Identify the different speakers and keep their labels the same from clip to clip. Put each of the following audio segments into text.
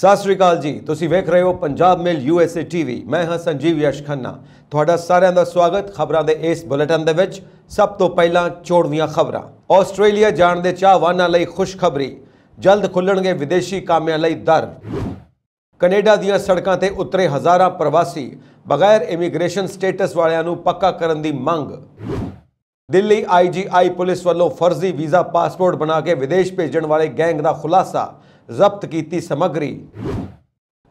Speaker 1: ਸਤਿ ਸ੍ਰੀ ਅਕਾਲ ਜੀ ਤੁਸੀਂ ਵੇਖ ਰਹੇ ਹੋ ਪੰਜਾਬ ਮੇਲ ਯੂਐਸਏ ਟੀਵੀ ਮੈਂ ਹਾਂ ਸੰਜੀਵ ਯਸ਼ ਖੰਨਾ ਤੁਹਾਡਾ ਸਾਰਿਆਂ ਦਾ ਸਵਾਗਤ ਖਬਰਾਂ ਦੇ ਇਸ ਬੁਲੇਟਿਨ ਦੇ ਵਿੱਚ ਸਭ ਤੋਂ ਪਹਿਲਾਂ ਚੋੜਵੀਆਂ ਖਬਰਾਂ ਆਸਟ੍ਰੇਲੀਆ ਜਾਣ ਦੇ ਚਾਹਵਾਨਾਂ ਲਈ ਖੁਸ਼ਖਬਰੀ ਜਲਦ ਖੁੱਲਣਗੇ ਵਿਦੇਸ਼ੀ ਕਾਮਿਆਂ ਲਈ ਦਰ ਕੈਨੇਡਾ ਦੀਆਂ ਸੜਕਾਂ ਤੇ ਉਤਰੇ ਹਜ਼ਾਰਾਂ ਪ੍ਰਵਾਸੀ ਬਗੈਰ ਇਮੀਗ੍ਰੇਸ਼ਨ ਸਟੇਟਸ ਵਾਲਿਆਂ ਨੂੰ ਪੱਕਾ ਕਰਨ ਦੀ ਮੰਗ ਦਿੱਲੀ ਆਈਜੀਆਈ ਪੁਲਿਸ ਵੱਲੋਂ ਫਰਜ਼ੀ ਵੀਜ਼ਾ ਪਾਸਪੋਰਟ ਬਣਾ ਕੇ ਵਿਦੇਸ਼ ਭੇਜਣ ਵਾਲੇ ਗੈਂਗ ਦਾ ਖੁਲਾਸਾ ਜ਼ਬਤ ਕੀਤੀ ਸਮਗਰੀ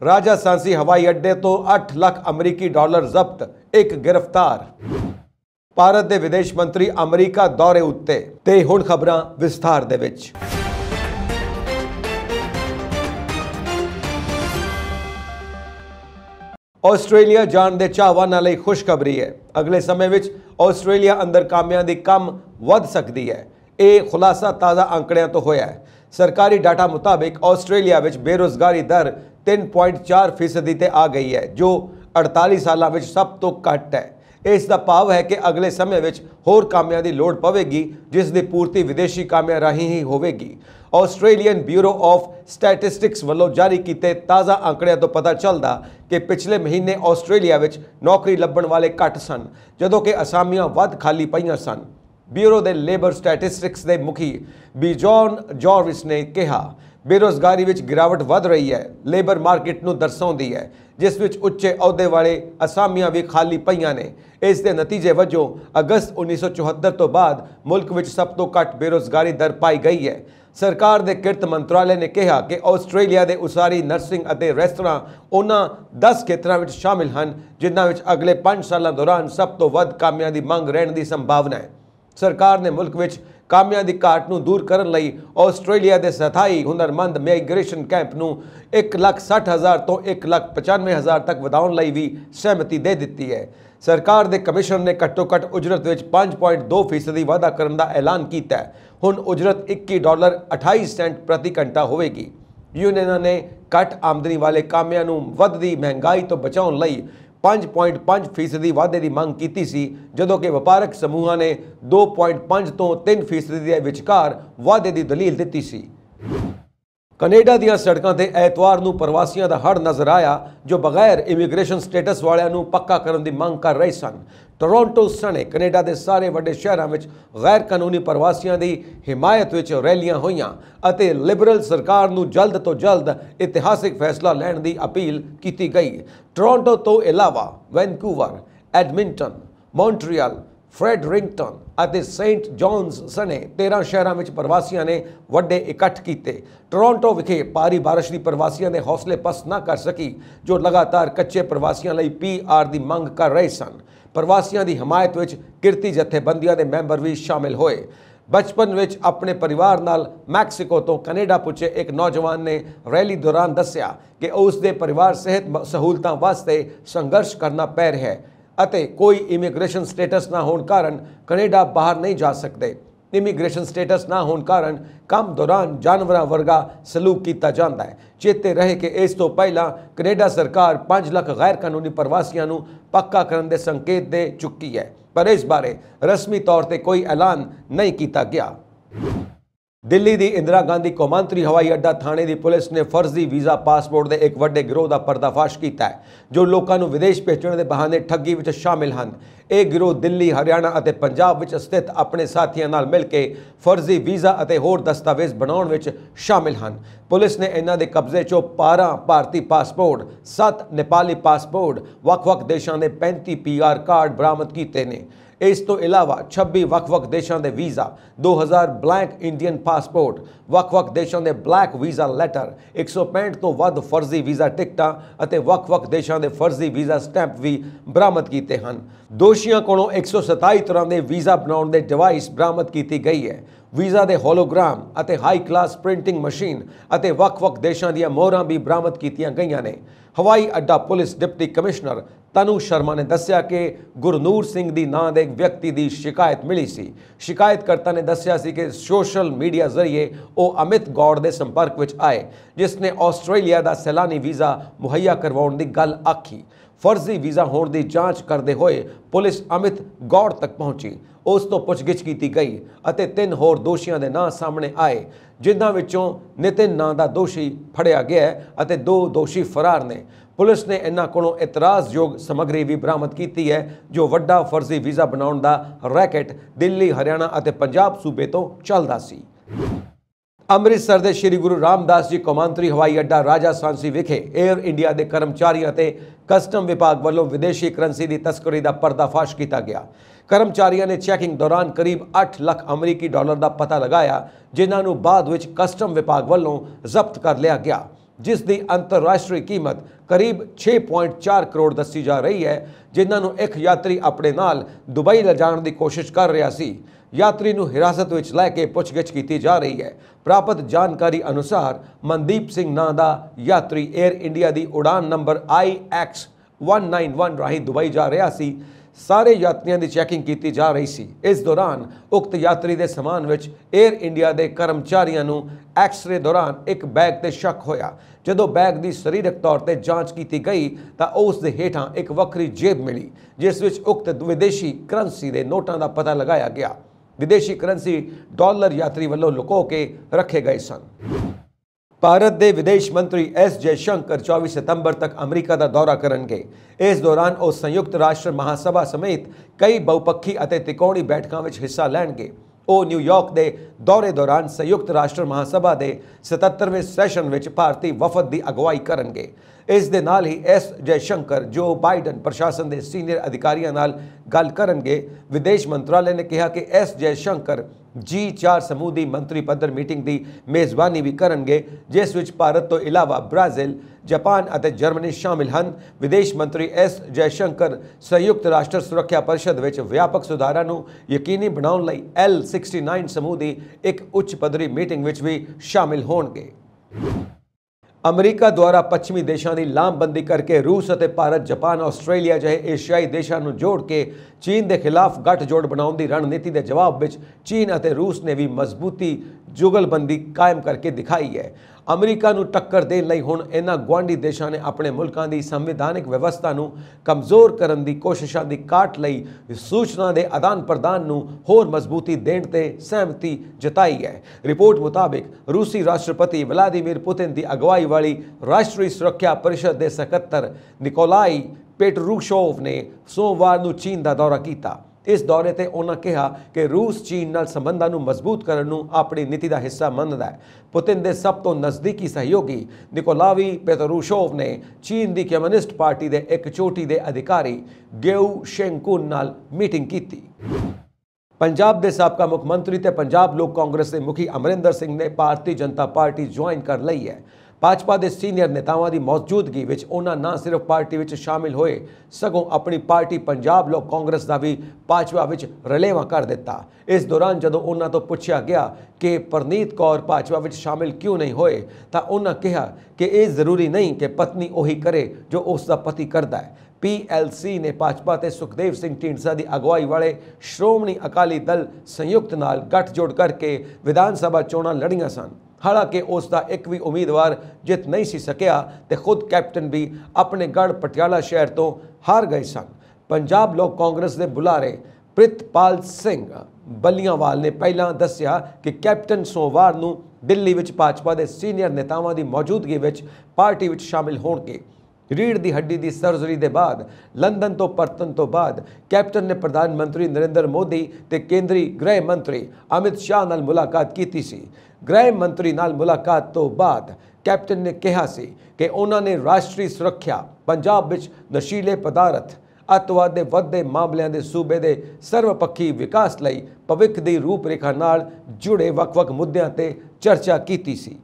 Speaker 1: ਰਾਜਾ ਸਾਂਸੀ ਹਵਾਈ ਅੱਡੇ ਤੋਂ 8 ਲੱਖ ਅਮਰੀਕੀ ਡਾਲਰ ਜ਼ਬਤ ਇੱਕ ਗ੍ਰਿਫਤਾਰ ਭਾਰਤ ਦੇ ਵਿਦੇਸ਼ ਮੰਤਰੀ ਅਮਰੀਕਾ ਦੌਰੇ ਉੱਤੇ ਤੇ ਹੁਣ ਖਬਰਾਂ ਵਿਸਥਾਰ ਦੇ ਵਿੱਚ ਆਸਟ੍ਰੇਲੀਆ ਜਾਣ ਦੇ ਚਾਹਵਾਨਾਂ ਲਈ ਖੁਸ਼ਖਬਰੀ ਹੈ ਅਗਲੇ ਸਮੇਂ ਵਿੱਚ ਆਸਟ੍ਰੇਲੀਆ ਅੰਦਰ ਕਾਮਿਆਂ ਦੀ ਕੰਮ ਵੱਧ ਸਕਦੀ ਹੈ ਇਹ ਖੁਲਾਸਾ ਤਾਜ਼ਾ ਅੰਕੜਿਆਂ ਤੋਂ ਹੋਇਆ ਹੈ ਸਰਕਾਰੀ ਡਾਟਾ ਮੁਤਾਬਕ ਆਸਟ੍ਰੇਲੀਆ ਵਿੱਚ ਬੇਰੋਜ਼ਗਾਰੀ ਦਰ 3.4 ਫੀਸਦੀ ਤੇ ਆ ਗਈ ਹੈ ਜੋ 48 ਸਾਲਾਂ ਵਿੱਚ ਸਭ ਤੋਂ ਘੱਟ ਹੈ ਇਸ ਦਾ ਭਾਵ ਹੈ ਕਿ ਅਗਲੇ ਸਮੇਂ ਵਿੱਚ ਹੋਰ ਕਾਮਿਆਂ ਦੀ ਲੋੜ ਪਵੇਗੀ ਜਿਸ ਦੀ ਪੂਰਤੀ ਵਿਦੇਸ਼ੀ ਕਾਮਿਆਂ ਰਾਹੀਂ ਹੀ ਹੋਵੇਗੀ ਆਸਟ੍ਰੇਲੀਅਨ ਬਿਊਰੋ ਆਫ ਸਟੈਟਿਸਟਿਕਸ ਵੱਲੋਂ ਜਾਰੀ ਕੀਤੇ ਤਾਜ਼ਾ ਅੰਕੜਿਆਂ ਤੋਂ ਪਤਾ ਚੱਲਦਾ ਕਿ ਪਿਛਲੇ ਮਹੀਨੇ ਆਸਟ੍ਰੇਲੀਆ ਵਿੱਚ ਨੌਕਰੀ ਲੱਭਣ ਵਾਲੇ ਘੱਟ ਸਨ ਜਦੋਂ ਕਿ ਅਸਾਮੀਆਂ ਵੱਧ ਖਾਲੀ ਪਈਆਂ ਸਨ ਬਿਊਰੋ ਦੇ ਲੇਬਰ ਸਟੈਟਿਸਟਿਕਸ ਦੇ ਮੁਖੀ ਬੀਜੌਨ ਜੋਰਵਿਸ ਨੇ ਕਿਹਾ ਬੇਰੋਜ਼ਗਾਰੀ ਵਿੱਚ ਗਿਰਾਵਟ ਵੱਧ ਰਹੀ ਹੈ ਲੇਬਰ ਮਾਰਕੀਟ ਨੂੰ ਦਰਸਾਉਂਦੀ ਹੈ ਜਿਸ ਵਿੱਚ ਉੱਚੇ ਅਹੁਦੇ ਵਾਲੇ ਅਸਾਮੀਆਂ ਵੀ ਖਾਲੀ ਪਈਆਂ ਨੇ ਇਸ ਦੇ ਨਤੀਜੇ ਵਜੋਂ ਅਗਸਤ 1974 ਤੋਂ ਬਾਅਦ ਮੁਲਕ ਵਿੱਚ ਸਭ ਤੋਂ ਘੱਟ ਬੇਰੋਜ਼ਗਾਰੀ ਦਰ ਪਾਈ ਗਈ ਹੈ ਸਰਕਾਰ ਦੇ ਕਿਰਤ ਮੰਤਰਾਲੇ ਨੇ ਕਿਹਾ ਕਿ ਆਸਟ੍ਰੇਲੀਆ ਦੇ ਉਸਾਰੀ ਨਰਸਿੰਗ ਅਤੇ ਰੈਸਟੋਰਾਂ ਉਹਨਾਂ 10 ਖੇਤਰਾਂ ਵਿੱਚ ਸ਼ਾਮਿਲ ਹਨ ਜਿਨ੍ਹਾਂ ਵਿੱਚ ਅਗਲੇ 5 ਸਾਲਾਂ ਦੌਰਾਨ ਸਭ ਤੋਂ ਵੱਧ ਕਾਮਿਆਂ ਦੀ ਮੰਗ ਰਹਿਣ ਦੀ ਸੰਭਾਵਨਾ ਹੈ ਸਰਕਾਰ ਨੇ ਮੁਲਕ ਵਿੱਚ ਕਾਮਿਆਂ ਦੀ ਘਾਟ ਨੂੰ ਦੂਰ ਕਰਨ ਲਈ ਆਸਟ੍ਰੇਲੀਆ ਦੇ ਸਥਾਈ ਹੁਨਰਮੰਦ ਮਾਈਗ੍ਰੇਸ਼ਨ ਕੈਂਪ ਨੂੰ 1,60,000 ਤੋਂ 1,95,000 ਤੱਕ ਵਧਾਉਣ ਲਈ ਵੀ ਸਹਿਮਤੀ ਦੇ ਦਿੱਤੀ ਹੈ ਸਰਕਾਰ ਦੇ ਕਮਿਸ਼ਨ ਨੇ ਘੱਟੋ-ਘੱਟ ਉਜਰਤ ਵਿੱਚ 5.2% ਦੀ ਵਾਧਾ ਕਰਨ ਦਾ ਐਲਾਨ ਕੀਤਾ ਹੈ ਹੁਣ ਉਜਰਤ 21 ਡਾਲਰ 28 ਸੈਂਟ ਪ੍ਰਤੀ ਘੰਟਾ ਹੋਵੇਗੀ ਯੂਨੀਅਨਾਂ ਨੇ ਘੱਟ ਆਮਦਨੀ ਵਾਲੇ ਕਾਮਿਆਂ ਨੂੰ ਵੱਧਦੀ ਮਹਿੰਗਾਈ ਤੋਂ ਬਚਾਉਣ ਲਈ 5.5 ਫੀਸਦੀ ਵਾਧੇ ਦੀ ਮੰਗ ਕੀਤੀ ਸੀ ਜਦੋਂ ਕਿ ਵਪਾਰਕ ਸਮੂਹਾਂ ਨੇ 2.5 ਤੋਂ 3 ਫੀਸਦੀ ਦੇ ਵਿਚਕਾਰ ਵਾਧੇ ਦੀ ਦਲੀਲ ਦਿੱਤੀ ਸੀ ਕੈਨੇਡਾ ਦੀਆਂ ਸੜਕਾਂ ਤੇ ਐਤਵਾਰ ਨੂੰ ਪ੍ਰਵਾਸੀਆਂ ਦਾ ਹੜ ਨਜ਼ਰ ਆਇਆ ਜੋ ਬਗੈਰ ਇਮੀਗ੍ਰੇਸ਼ਨ ਸਟੇਟਸ ਵਾਲਿਆਂ ਨੂੰ ਪੱਕਾ ਕਰਨ ਦੀ ਮੰਗ ਕਰ ਰਹੇ ਸਨ ਟੋਰਾਂਟੋ ਸਣੇ ਕੈਨੇਡਾ ਦੇ ਸਾਰੇ ਵੱਡੇ ਸ਼ਹਿਰਾਂ ਵਿੱਚ ਗੈਰ ਕਾਨੂੰਨੀ ਪ੍ਰਵਾਸੀਆਂ ਦੀ ਹਿਮਾਇਤ ਵਿੱਚ ਰੈਲੀਆਂ ਹੋਈਆਂ ਅਤੇ ਲਿਬਰਲ ਸਰਕਾਰ ਨੂੰ ਜਲਦ ਤੋਂ ਜਲਦ ਇਤਿਹਾਸਿਕ ਫੈਸਲਾ ਲੈਣ ਦੀ ਅਪੀਲ ਕੀਤੀ ਗਈ ਟੋਰਾਂਟੋ ਤੋਂ ਇਲਾਵਾ Vancouver Edmonton Montreal Fredericton ਅਤੇ ਸੇਂਟ ਜੌਨਸ ਸਨੇ 13 ਸ਼ਹਿਰਾਂ ਵਿੱਚ ਪ੍ਰਵਾਸੀਆਂ ਨੇ ਵੱਡੇ ਇਕੱਠ ਕੀਤੇ ਟੋਰਾਂਟੋ ਵਿਖੇ ਪਾਰੀ بارش ਦੀ ਪ੍ਰਵਾਸੀਆਂ ਨੇ ਹੌਸਲੇ ਪਸ ਨਾ ਕਰ ਸਕੀ ਜੋ ਲਗਾਤਾਰ ਕੱਚੇ ਪ੍ਰਵਾਸੀਆਂ ਲਈ ਪੀਆਰ ਦੀ ਮੰਗ ਕਰ ਰਹੇ ਸਨ ਪ੍ਰਵਾਸੀਆਂ ਦੀ ਹਮਾਇਤ ਵਿੱਚ ਕਿਰਤੀ ਜਥੇਬੰਦੀਆਂ ਦੇ ਮੈਂਬਰ ਵੀ ਸ਼ਾਮਿਲ ਹੋਏ ਬਚਪਨ ਵਿੱਚ ਆਪਣੇ ਪਰਿਵਾਰ ਨਾਲ ਮੈਕਸੀਕੋ ਤੋਂ ਕੈਨੇਡਾ ਪੁੱਜੇ ਇੱਕ ਨੌਜਵਾਨ ਨੇ ਰੈਲੀ ਦੌਰਾਨ ਦੱਸਿਆ ਕਿ ਉਸ ਦੇ ਪਰਿਵਾਰ ਸਿਹਤ ਸਹੂਲਤਾਂ ਵਾਸਤੇ ਸੰਘਰਸ਼ ਕਰਨਾ ਪੈ ਰਿਹਾ ਹੈ ਅਤੇ ਕੋਈ ਇਮੀਗ੍ਰੇਸ਼ਨ ਸਟੇਟਸ ਨਾ ਹੋਣ ਕਾਰਨ ਕੈਨੇਡਾ ਬਾਹਰ ਨਹੀਂ ਜਾ ਸਕਦੇ ਇਮੀਗ੍ਰੇਸ਼ਨ ਸਟੇਟਸ ਨਾ ਹੋਣ ਕਾਰਨ ਕੰਮ ਦੌਰਾਨ ਜਾਨਵਰਾਂ ਵਰਗਾ ਸਲੂਕ ਕੀਤਾ ਜਾਂਦਾ ਹੈ ਚੇਤੇ ਰਹੇ ਕਿ ਇਸ ਤੋਂ ਪਹਿਲਾਂ ਕੈਨੇਡਾ ਸਰਕਾਰ 5 ਲੱਖ ਗੈਰ ਕਾਨੂੰਨੀ ਪ੍ਰਵਾਸੀਆਂ ਨੂੰ ਪੱਕਾ ਕਰਨ ਦੇ ਸੰਕੇਤ ਦੇ ਚੁੱਕੀ ਹੈ ਪਰ ਇਸ ਬਾਰੇ ਰਸਮੀ ਤੌਰ ਤੇ ਕੋਈ ਐਲਾਨ ਨਹੀਂ ਕੀਤਾ ਗਿਆ ਦਿੱਲੀ ਦੀ ਇੰਦਰਾ ਗਾਂਧੀ ਕੌਮਾਂਤਰੀ ਹਵਾਈ ਅੱਡਾ ਥਾਣੇ ਦੀ ਪੁਲਿਸ ਨੇ ਫਰਜ਼ੀ ਵੀਜ਼ਾ ਪਾਸਪੋਰਟ ਦੇ ਇੱਕ ਵੱਡੇ ਗਿਰੋਹ ਦਾ ਪਰਦਾਫਾਸ਼ ਕੀਤਾ ਹੈ ਜੋ ਲੋਕਾਂ ਨੂੰ ਵਿਦੇਸ਼ ਭੇਜਣ ਦੇ ਬਹਾਨੇ ਠੱਗੀ ਵਿੱਚ ਸ਼ਾਮਿਲ ਹਨ ਇਹ ਗਿਰੋਹ ਦਿੱਲੀ ਹਰਿਆਣਾ ਅਤੇ ਪੰਜਾਬ ਵਿੱਚ ਸਥਿਤ ਆਪਣੇ ਸਾਥੀਆਂ ਨਾਲ ਮਿਲ ਕੇ ਫਰਜ਼ੀ ਵੀਜ਼ਾ ਅਤੇ ਹੋਰ ਦਸਤਾਵੇਜ਼ ਬਣਾਉਣ ਵਿੱਚ ਸ਼ਾਮਿਲ ਹਨ ਪੁਲਿਸ ਨੇ ਇਹਨਾਂ ਦੇ ਕਬਜ਼ੇ 'ਚੋਂ 12 ਭਾਰਤੀ ਪਾਸਪੋਰਟ 7 ਨੇਪਾਲੀ ਪਾਸਪੋਰਟ ਵੱਖ-ਵੱਖ ਦੇਸ਼ਾਂ ਦੇ 35 ਪੀਆਰ ਕਾਰਡ ਬਰਾਮਦ ਕੀਤੇ ਨੇ ਇਸ ਤੋਂ ਇਲਾਵਾ 26 ਵੱਖ-ਵੱਖ ਦੇਸ਼ਾਂ ਦੇ ਵੀਜ਼ਾ 2000 ਬਲੈਂਕ ਇੰਡੀਅਨ ਪਾਸਪੋਰਟ ਵੱਖ-ਵੱਖ ਦੇਸ਼ਾਂ ਦੇ ਬਲੈਕ ਵੀਜ਼ਾ ਲੈਟਰ 165 ਤੋਂ ਵੱਧ ਫਰਜ਼ੀ ਵੀਜ਼ਾ ਟਿਕਟਾਂ ਅਤੇ ਵੱਖ-ਵੱਖ ਦੇਸ਼ਾਂ ਦੇ ਫਰਜ਼ੀ ਵੀਜ਼ਾ ਸਟੈਂਪ ਵੀ ਬਰਾਮਦ ਕੀਤੇ ਹਨ ਦੋਸ਼ੀਆਂ ਕੋਲੋਂ 127 ਤਰ੍ਹਾਂ ਦੇ ਵੀਜ਼ਾ ਬਣਾਉਣ ਦੇ ਡਿਵਾਈਸ ਬਰਾਮਦ ਕੀਤੀ ਗਈ ਹੈ ਵੀਜ਼ਾ ਦੇ ਹੋਲੋਗ੍ਰਾਮ ਅਤੇ ਹਾਈ ਕਲਾਸ ਪ੍ਰਿੰਟਿੰਗ ਮਸ਼ੀਨ ਅਤੇ ਵੱਖ-ਵੱਖ ਦੇਸ਼ਾਂ ਦੀਆਂ ਮੋਹਰਾਂ ਵੀ ਬਰਾਮਦ ਕੀਤੀਆਂ ਗਈਆਂ ਨੇ ਹਵਾਈ ਅੱਡਾ police deputy commissioner Tanu Sharma ਨੇ ਦੱਸਿਆ ਕਿ ਗੁਰਨੂਰ ਸਿੰਘ ਦੀ ਨਾਂ ਦੇ ਇੱਕ ਵਿਅਕਤੀ ਦੀ ਸ਼ਿਕਾਇਤ ਮਿਲੀ ਸੀ ਸ਼ਿਕਾਇਤਕਰਤਾ ਨੇ ਦੱਸਿਆ ਸੀ ਕਿ ਸੋਸ਼ਲ ਮੀਡੀਆ ਜ਼ਰੀਏ ਉਹ ਅਮਿਤ ਗੌੜ ਦੇ ਸੰਪਰਕ ਵਿੱਚ ਆਏ ਜਿਸ ਨੇ ਆਸਟ੍ਰੇਲੀਆ ਦਾ ਸੈਲਾਨੀ ਵੀਜ਼ਾ ਮੁਹੱਈਆ ਕਰਵਾਉਣ ਦੀ ਗੱਲ ਆਖੀ ਫਰਜ਼ੀ ਵੀਜ਼ਾ ਹੋਣ ਦੀ ਜਾਂਚ ਕਰਦੇ ਹੋਏ ਪੁਲਿਸ ਅਮਿਤ ਗੌੜ ਤੱਕ ਪਹੁੰਚੀ ਉਸ ਤੋਂ ਪੁੱਛਗਿੱਛ ਕੀਤੀ ਗਈ ਅਤੇ ਤਿੰਨ ਹੋਰ ਦੋਸ਼ੀਆਂ ਦੇ ਨਾਂ ਸਾਹਮਣੇ ਆਏ ਜਿਨ੍ਹਾਂ ਵਿੱਚੋਂ ਨਿਤਿਨ ਨਾਂ ਦਾ ਦੋਸ਼ੀ ਫੜਿਆ ਗਿਆ ਅਤੇ ਦੋ ਦੋਸ਼ੀ ਫਰਾਰ ਨੇ ਪੁਲਿਸ ਨੇ ਇਹਨਾਂ ਕੋਲੋਂ ਇਤਰਾਜ਼ਯੋਗ ਸਮਗਰੀ ਵੀ ਬਰਾਮਦ ਕੀਤੀ ਹੈ ਜੋ ਵੱਡਾ ਫਰਜ਼ੀ ਵੀਜ਼ਾ ਬਣਾਉਣ ਦਾ ਰੈਕਟ ਦਿੱਲੀ ਹਰਿਆਣਾ ਅਤੇ ਪੰਜਾਬ ਸੂਬੇ ਤੋਂ ਚੱਲਦਾ ਸੀ ਅੰਮ੍ਰਿਤਸਰ ਦੇ ਸ੍ਰੀ ਗੁਰੂ ਰਾਮਦਾਸ ਜੀ ਕੌਮਾਂਤਰੀ ਹਵਾਈ ਅੱਡਾ ਰਾਜਾ ਸਾਂਸੀ ਵਿਖੇ 에ਅਰ ਇੰਡੀਆ ਦੇ ਕਰਮਚਾਰੀਆਂ ਤੇ ਕਸਟਮ ਵਿਭਾਗ ਵੱਲੋਂ ਵਿਦੇਸ਼ੀ ਕਰੰਸੀ ਦੀ ਤਸਕਰੀ ਦਾ ਪਰਦਾਫਾਸ਼ ਕੀਤਾ ਗਿਆ ਕਰਮਚਾਰੀਆਂ ਨੇ ਚੈਕਿੰਗ ਦੌਰਾਨ ਕਰੀਬ 8 ਲੱਖ ਅਮਰੀਕੀ ਡਾਲਰ ਦਾ ਪਤਾ ਲਗਾਇਆ ਜਿਨ੍ਹਾਂ ਨੂੰ ਬਾਅਦ ਵਿੱਚ ਕਸਟਮ ਵਿਭਾਗ ਵੱਲੋਂ ਜ਼ਬਤ ਕਰ ਲਿਆ ਗਿਆ ਜਿਸ ਦੀ ਅੰਤਰਰਾਸ਼ਟਰੀ ਕੀਮਤ ਕਰੀਬ 6.4 ਕਰੋੜ ਦੱਸੀ ਜਾ ਰਹੀ ਹੈ ਜਿਨ੍ਹਾਂ ਨੂੰ ਇੱਕ ਯਾਤਰੀ ਆਪਣੇ ਨਾਲ ਦੁਬਈ ਲਿਜਾਣ ਦੀ ਕੋਸ਼ਿਸ਼ ਕਰ ਰਿਹਾ ਸੀ ਯਾਤਰੀ ਨੂੰ ਹਿਰਾਸਤ ਵਿੱਚ ਲੈ ਕੇ ਪੁੱਛਗਿੱਛ ਕੀਤੀ ਜਾ ਰਹੀ ਹੈ ਪ੍ਰਾਪਤ ਜਾਣਕਾਰੀ ਅਨੁਸਾਰ ਮਨਦੀਪ ਸਿੰਘ ਨਾਂ ਦਾ ਯਾਤਰੀ 에ਅਰ ਇੰਡੀਆ ਦੀ ਉਡਾਨ ਨੰਬਰ IX191 ਰਾਹੀਂ ਦੁਬਈ ਜਾ ਰਿਹਾ ਸੀ ਸਾਰੇ ਯਾਤਰੀਆਂ ਦੀ ਚੈਕਿੰਗ ਕੀਤੀ ਜਾ ਰਹੀ ਸੀ ਇਸ ਦੌਰਾਨ ਉਕਤ ਯਾਤਰੀ ਦੇ ਸਮਾਨ ਵਿੱਚ 에ਅਰ ਇੰਡੀਆ ਦੇ ਕਰਮਚਾਰੀਆਂ ਨੂੰ ਐਕਸ-ਰੇ ਦੌਰਾਨ ਇੱਕ ਬੈਗ ਤੇ ਸ਼ੱਕ ਹੋਇਆ ਜਦੋਂ ਬੈਗ ਦੀ ਸਰੀਰਕ ਤੌਰ ਤੇ ਜਾਂਚ ਕੀਤੀ ਗਈ ਤਾਂ ਉਸ ਦੇ ਹੇਠਾਂ ਇੱਕ ਵੱਖਰੀ ਜੇਬ ਮਿਲੀ ਜਿਸ ਵਿੱਚ ਉਕਤ ਵਿਦੇਸ਼ੀ ਕਰੰਸੀ ਦੇ ਨੋਟਾਂ ਦਾ ਪਤਾ ਲਗਾਇਆ ਗਿਆ ਵਿਦੇਸ਼ੀ ਕਰੰਸੀ ਡਾਲਰ ਯਾਤਰੀ ਵੱਲੋਂ ਲੁਕੋ ਕੇ ਰੱਖੇ ਗਏ ਸਨ ਭਾਰਤ ਦੇ ਵਿਦੇਸ਼ ਮੰਤਰੀ ਐਸ ਜੈ ਸ਼ੰਕਰ 24 ਸਤੰਬਰ ਤੱਕ ਅਮਰੀਕਾ ਦਾ ਦੌਰਾ ਕਰਨਗੇ ਇਸ ਦੌਰਾਨ ਉਹ ਸੰਯੁਕਤ ਰਾਸ਼ਟਰ ਮਹਾਸਭਾ ਸਮੇਤ ਕਈ ਬਹੁਪੱਖੀ ਅਤੇ ਤਿਕੋਣੀ ਬੈਠਕਾਂ ਵਿੱਚ ਹਿੱਸਾ ਲੈਣਗੇ ਉਹ ਨਿਊਯਾਰਕ ਦੇ ਦੌਰੇ ਦੌਰਾਨ ਸੰਯੁਕਤ ਰਾਸ਼ਟਰ ਮਹਾਸਭਾ ਦੇ 77ਵੇਂ ਸੈਸ਼ਨ ਵਿੱਚ ਭਾਰਤੀ ਵਫਦ ਦੀ ਅਗਵਾਈ ਕਰਨਗੇ ਇਸ ਦੇ ਨਾਲ ਹੀ ਐਸ ਜੈ ਸ਼ੰਕਰ ਜੋ ਬਾਈਡਨ ਪ੍ਰਸ਼ਾਸਨ ਦੇ ਸੀਨੀਅਰ ਅਧਿਕਾਰੀਆਂ ਨਾਲ ਗੱਲ ਕਰਨਗੇ ਵਿਦੇਸ਼ ਮੰਤਰਾਲੇ ਨੇ ਕਿਹਾ ਕਿ ਐਸ ਜੈ ਸ਼ੰਕਰ ਜੀ 4 ਸਮੂਹ ਦੀ ਮੰਤਰੀ ਪੱਧਰ ਮੀਟਿੰਗ ਦੀ ਮੇਜ਼ਬਾਨੀ ਵੀ ਕਰਨਗੇ ਜਿਸ ਵਿੱਚ ਭਾਰਤ ਤੋਂ ਇਲਾਵਾ ਬ੍ਰਾਜ਼ੀਲ ਜਾਪਾਨ ਅਤੇ ਜਰਮਨੀ ਸ਼ਾਮਿਲ ਹਨ ਵਿਦੇਸ਼ ਮੰਤਰੀ ਐਸ ਜੈਸ਼ੰਕਰ ਸੰਯੁਕਤ ਰਾਸ਼ਟਰ ਸੁਰੱਖਿਆ ਪਰਿਸ਼ਦ ਵਿੱਚ ਵਿਆਪਕ ਸੁਧਾਰਾਂ ਨੂੰ ਯਕੀਨੀ ਬਣਾਉਣ ਲਈ ਐਲ 69 ਸਮੂਹ ਦੀ ਇੱਕ ਉੱਚ ਪੱਧਰੀ ਮੀਟਿੰਗ ਵਿੱਚ ਵੀ ਸ਼ਾਮਿਲ ਹੋਣਗੇ ਅਮਰੀਕਾ ਦੁਆਰਾ ਪੱਛਮੀ ਦੇਸ਼ਾਂ ਦੀ ਲਾਮਬੰਦੀ ਕਰਕੇ ਰੂਸ ਅਤੇ ਭਾਰਤ ਜਾਪਾਨ ਆਸਟ੍ਰੇਲੀਆ ਜਿਹੇ ਏਸ਼ੀਆਈ ਦੇਸ਼ਾਂ ਨੂੰ ਜੋੜ ਕੇ ਚੀਨ ਦੇ ਖਿਲਾਫ ਗੱਠਜੋੜ ਬਣਾਉਣ ਦੀ ਰਣਨੀਤੀ ਦੇ ਜਵਾਬ ਵਿੱਚ ਚੀਨ ਅਤੇ ਰੂਸ ਨੇ ਵੀ ਮਜ਼ਬੂਤੀ ਜੁਗਲਬੰਦੀ ਕਾਇਮ ਕਰਕੇ ਦਿਖਾਈ ਹੈ ਅਮਰੀਕਾ ਨੂੰ ਟੱਕਰ ਦੇਣ ਲਈ ਹੁਣ ਇਹਨਾਂ ਗਵਾਂਢੀ ਦੇਸ਼ਾਂ ਨੇ ਆਪਣੇ ਮੁਲਕਾਂ ਦੀ ਸੰਵਿਧਾਨਿਕ ਵਿਵਸਥਾ ਨੂੰ ਕਮਜ਼ੋਰ ਕਰਨ ਦੀ ਕੋਸ਼ਿਸ਼ਾਂ ਦੀ ਕਾਟ ਲਈ ਸੂਚਨਾ ਦੇ ਆਦਾਨ-ਪ੍ਰਦਾਨ ਨੂੰ ਹੋਰ ਮਜ਼ਬੂਤੀ ਦੇਣ ਤੇ ਸਹਿਮਤੀ ਜਤਾਈ ਹੈ ਰਿਪੋਰਟ ਮੁਤਾਬਕ ਰੂਸੀ ਰਾਸ਼ਟਰਪਤੀ ਵਲਾਦੀਮੀਰ ਪੁਤਿਨ ਦੀ ਅਗਵਾਈ ਵਾਲੀ ਰਾਸ਼ਟਰੀ ਸੁਰੱਖਿਆ ਪਰਿਸ਼ਦ ਦੇ ਸਕੱਤਰ ਨਿਕੋਲਾਈ ਪੇਟਰੂਸ਼ੋਵ ਨੇ ਸੋਮਵਾਰ ਨੂੰ ਚੀਨ ਦਾ ਦੌਰਾ ਕੀਤਾ ਇਸ ਦੌਰੇ ਤੇ ਉਹਨਾਂ ਕਿਹਾ ਕਿ ਰੂਸ ਚੀਨ ਨਾਲ ਸੰਬੰਧਾਂ ਨੂੰ ਮਜ਼ਬੂਤ ਕਰਨ ਨੂੰ ਆਪਣੀ ਨੀਤੀ ਦਾ ਹਿੱਸਾ ਮੰਨਦਾ ਹੈ ਪੁਤਿਨ ਦੇ ਸਭ ਤੋਂ ਨਜ਼ਦੀਕੀ ਸਹਿਯੋਗੀ ਨਿਕੋਲਾਵੀ ਪੈਤਰੂਸ਼ੋਵ ਨੇ ਚੀਨ ਦੀ ਕਮਿਊਨਿਸਟ ਪਾਰਟੀ ਦੇ ਇੱਕ ਚੋਟੀ ਦੇ ਅਧਿਕਾਰੀ ਗੇਉ ਸ਼ੈਂਕੂਨ ਨਾਲ ਮੀਟਿੰਗ ਕੀਤੀ ਪੰਜਾਬ ਦੇ ਸਾਬਕਾ ਮੁੱਖ ਮੰਤਰੀ ਤੇ ਪੰਜਾਬ ਲੋਕ ਕਾਂਗਰਸ ਦੇ ਮੁਖੀ ਅਮਰਿੰਦਰ ਸਿੰਘ ਨੇ ਭਾਰਤੀ ਜਨਤਾ ਪਾਰਟੀ ਜੁਆਇਨ ਕਰ ਲਈ ਹੈ ਭਾਜਪਾ ਦੇ ਸੀਨੀਅਰ ਨੇਤਾਵਾਂ ਦੀ ਮੌਜੂਦਗੀ ਵਿੱਚ ਉਹਨਾਂ ਨਾ ਸਿਰਫ ਪਾਰਟੀ ਵਿੱਚ ਸ਼ਾਮਿਲ ਹੋਏ ਸਗੋਂ ਆਪਣੀ ਪਾਰਟੀ ਪੰਜਾਬ ਲੋਕ ਕਾਂਗਰਸ ਦਾ ਵੀ ਭਾਜਪਾ ਵਿੱਚ ਰਲੇਵਾ ਕਰ ਦਿੱਤਾ ਇਸ ਦੌਰਾਨ ਜਦੋਂ ਉਹਨਾਂ ਤੋਂ ਪੁੱਛਿਆ ਗਿਆ ਕਿ ਪਰਨੀਤ ਕੌਰ ਭਾਜਪਾ ਵਿੱਚ ਸ਼ਾਮਿਲ ਕਿਉਂ ਨਹੀਂ ਹੋਏ ਤਾਂ ਉਹਨਾਂ ਕਿਹਾ ਕਿ ਇਹ ਜ਼ਰੂਰੀ ਨਹੀਂ ਕਿ ਪਤਨੀ ਉਹੀ ਕਰੇ ਜੋ ਉਸ ਦਾ ਪਤੀ ਕਰਦਾ ਹੈ ਪੀਐਲਸੀ ਨੇ ਪਾਜਪਾ ਤੇ ਸੁਖਦੇਵ ਸਿੰਘ ਢੀਂਡਸਾ ਦੀ ਅਗਵਾਈ ਵਾਲੇ ਸ਼੍ਰੋਮਣੀ ਅਕਾਲੀ ਦਲ ਸੰਯੁਕਤ ਨਾਲ ਗੱਠਜੋੜ ਕਰਕੇ ਵਿਧਾਨ ਸਭਾ ਚੋਣਾਂ ਲੜੀਆਂ ਸਨ ਹਾਲਾਂਕਿ ਉਸ ਦਾ ਇੱਕ ਵੀ ਉਮੀਦਵਾਰ ਜਿੱਤ ਨਹੀਂ ਸੀ ਸਕਿਆ ਤੇ ਖੁਦ ਕੈਪਟਨ ਵੀ ਆਪਣੇ ਗੜ ਪਟਿਆਲਾ ਸ਼ਹਿਰ ਤੋਂ ਹਾਰ ਗਏ ਸਨ ਪੰਜਾਬ ਲੋਕ ਕਾਂਗਰਸ ਦੇ ਬੁਲਾਰੇ ਪ੍ਰਿਤਪਾਲ ਸਿੰਘ ਬੱਲੀਆਂਵਾਲ ਨੇ ਪਹਿਲਾਂ ਦੱਸਿਆ ਕਿ ਕੈਪਟਨ ਸੋਵਾਰ ਨੂੰ ਦਿੱਲੀ ਵਿੱਚ ਭਾਜਪਾ ਦੇ ਸੀਨੀਅਰ ਨੇਤਾਵਾਂ ਦੀ ਮੌਜੂਦਗੀ ਵਿੱਚ ਪਾਰਟੀ ਵਿੱਚ ਸ਼ਾਮਿਲ ਹੋਣਗੇ ਰੀੜ ਦੀ ਹੱਡੀ ਦੀ ਸਰਜਰੀ ਦੇ ਬਾਅਦ ਲੰਡਨ ਤੋਂ ਪਰਤਨ ਤੋਂ ਬਾਅਦ ਕੈਪਟਨ ਨੇ ਪ੍ਰਧਾਨ ਮੰਤਰੀ ਨਰਿੰਦਰ ਮੋਦੀ ਤੇ ਕੇਂਦਰੀ ਗ੍ਰਹਿ ਮੰਤਰੀ ਅਮਿਤ ਸ਼ਾਹ ਨਾਲ ਮੁਲਾਕਾਤ ਕੀਤੀ ਸੀ ਗ੍ਰਹਿ ਮੰਤਰੀ ਨਾਲ ਮੁਲਾਕਾਤ ਤੋਂ ਬਾਅਦ ਕੈਪਟਨ ਨੇ ਕਿਹਾ ਸੀ ਕਿ ਉਹਨਾਂ ਨੇ ਰਾਸ਼ਟਰੀ ਸੁਰੱਖਿਆ ਪੰਜਾਬ ਵਿੱਚ ਨਸ਼ੀਲੇ ਪਦਾਰਥ ਅਤਵਾਦ ਦੇ ਵੱਧਦੇ ਮਾਮਲਿਆਂ ਦੇ ਸੂਬੇ ਦੇ ਸਰਵਪੱਖੀ ਵਿਕਾਸ ਲਈ ਭਵਿੱਖ ਦੀ ਰੂਪਰੇਖਾ ਨਾਲ ਜੁੜੇ ਵੱਖ-ਵੱਖ ਮੁੱਦਿਆਂ ਤੇ ਚਰਚਾ ਕੀਤੀ ਸੀ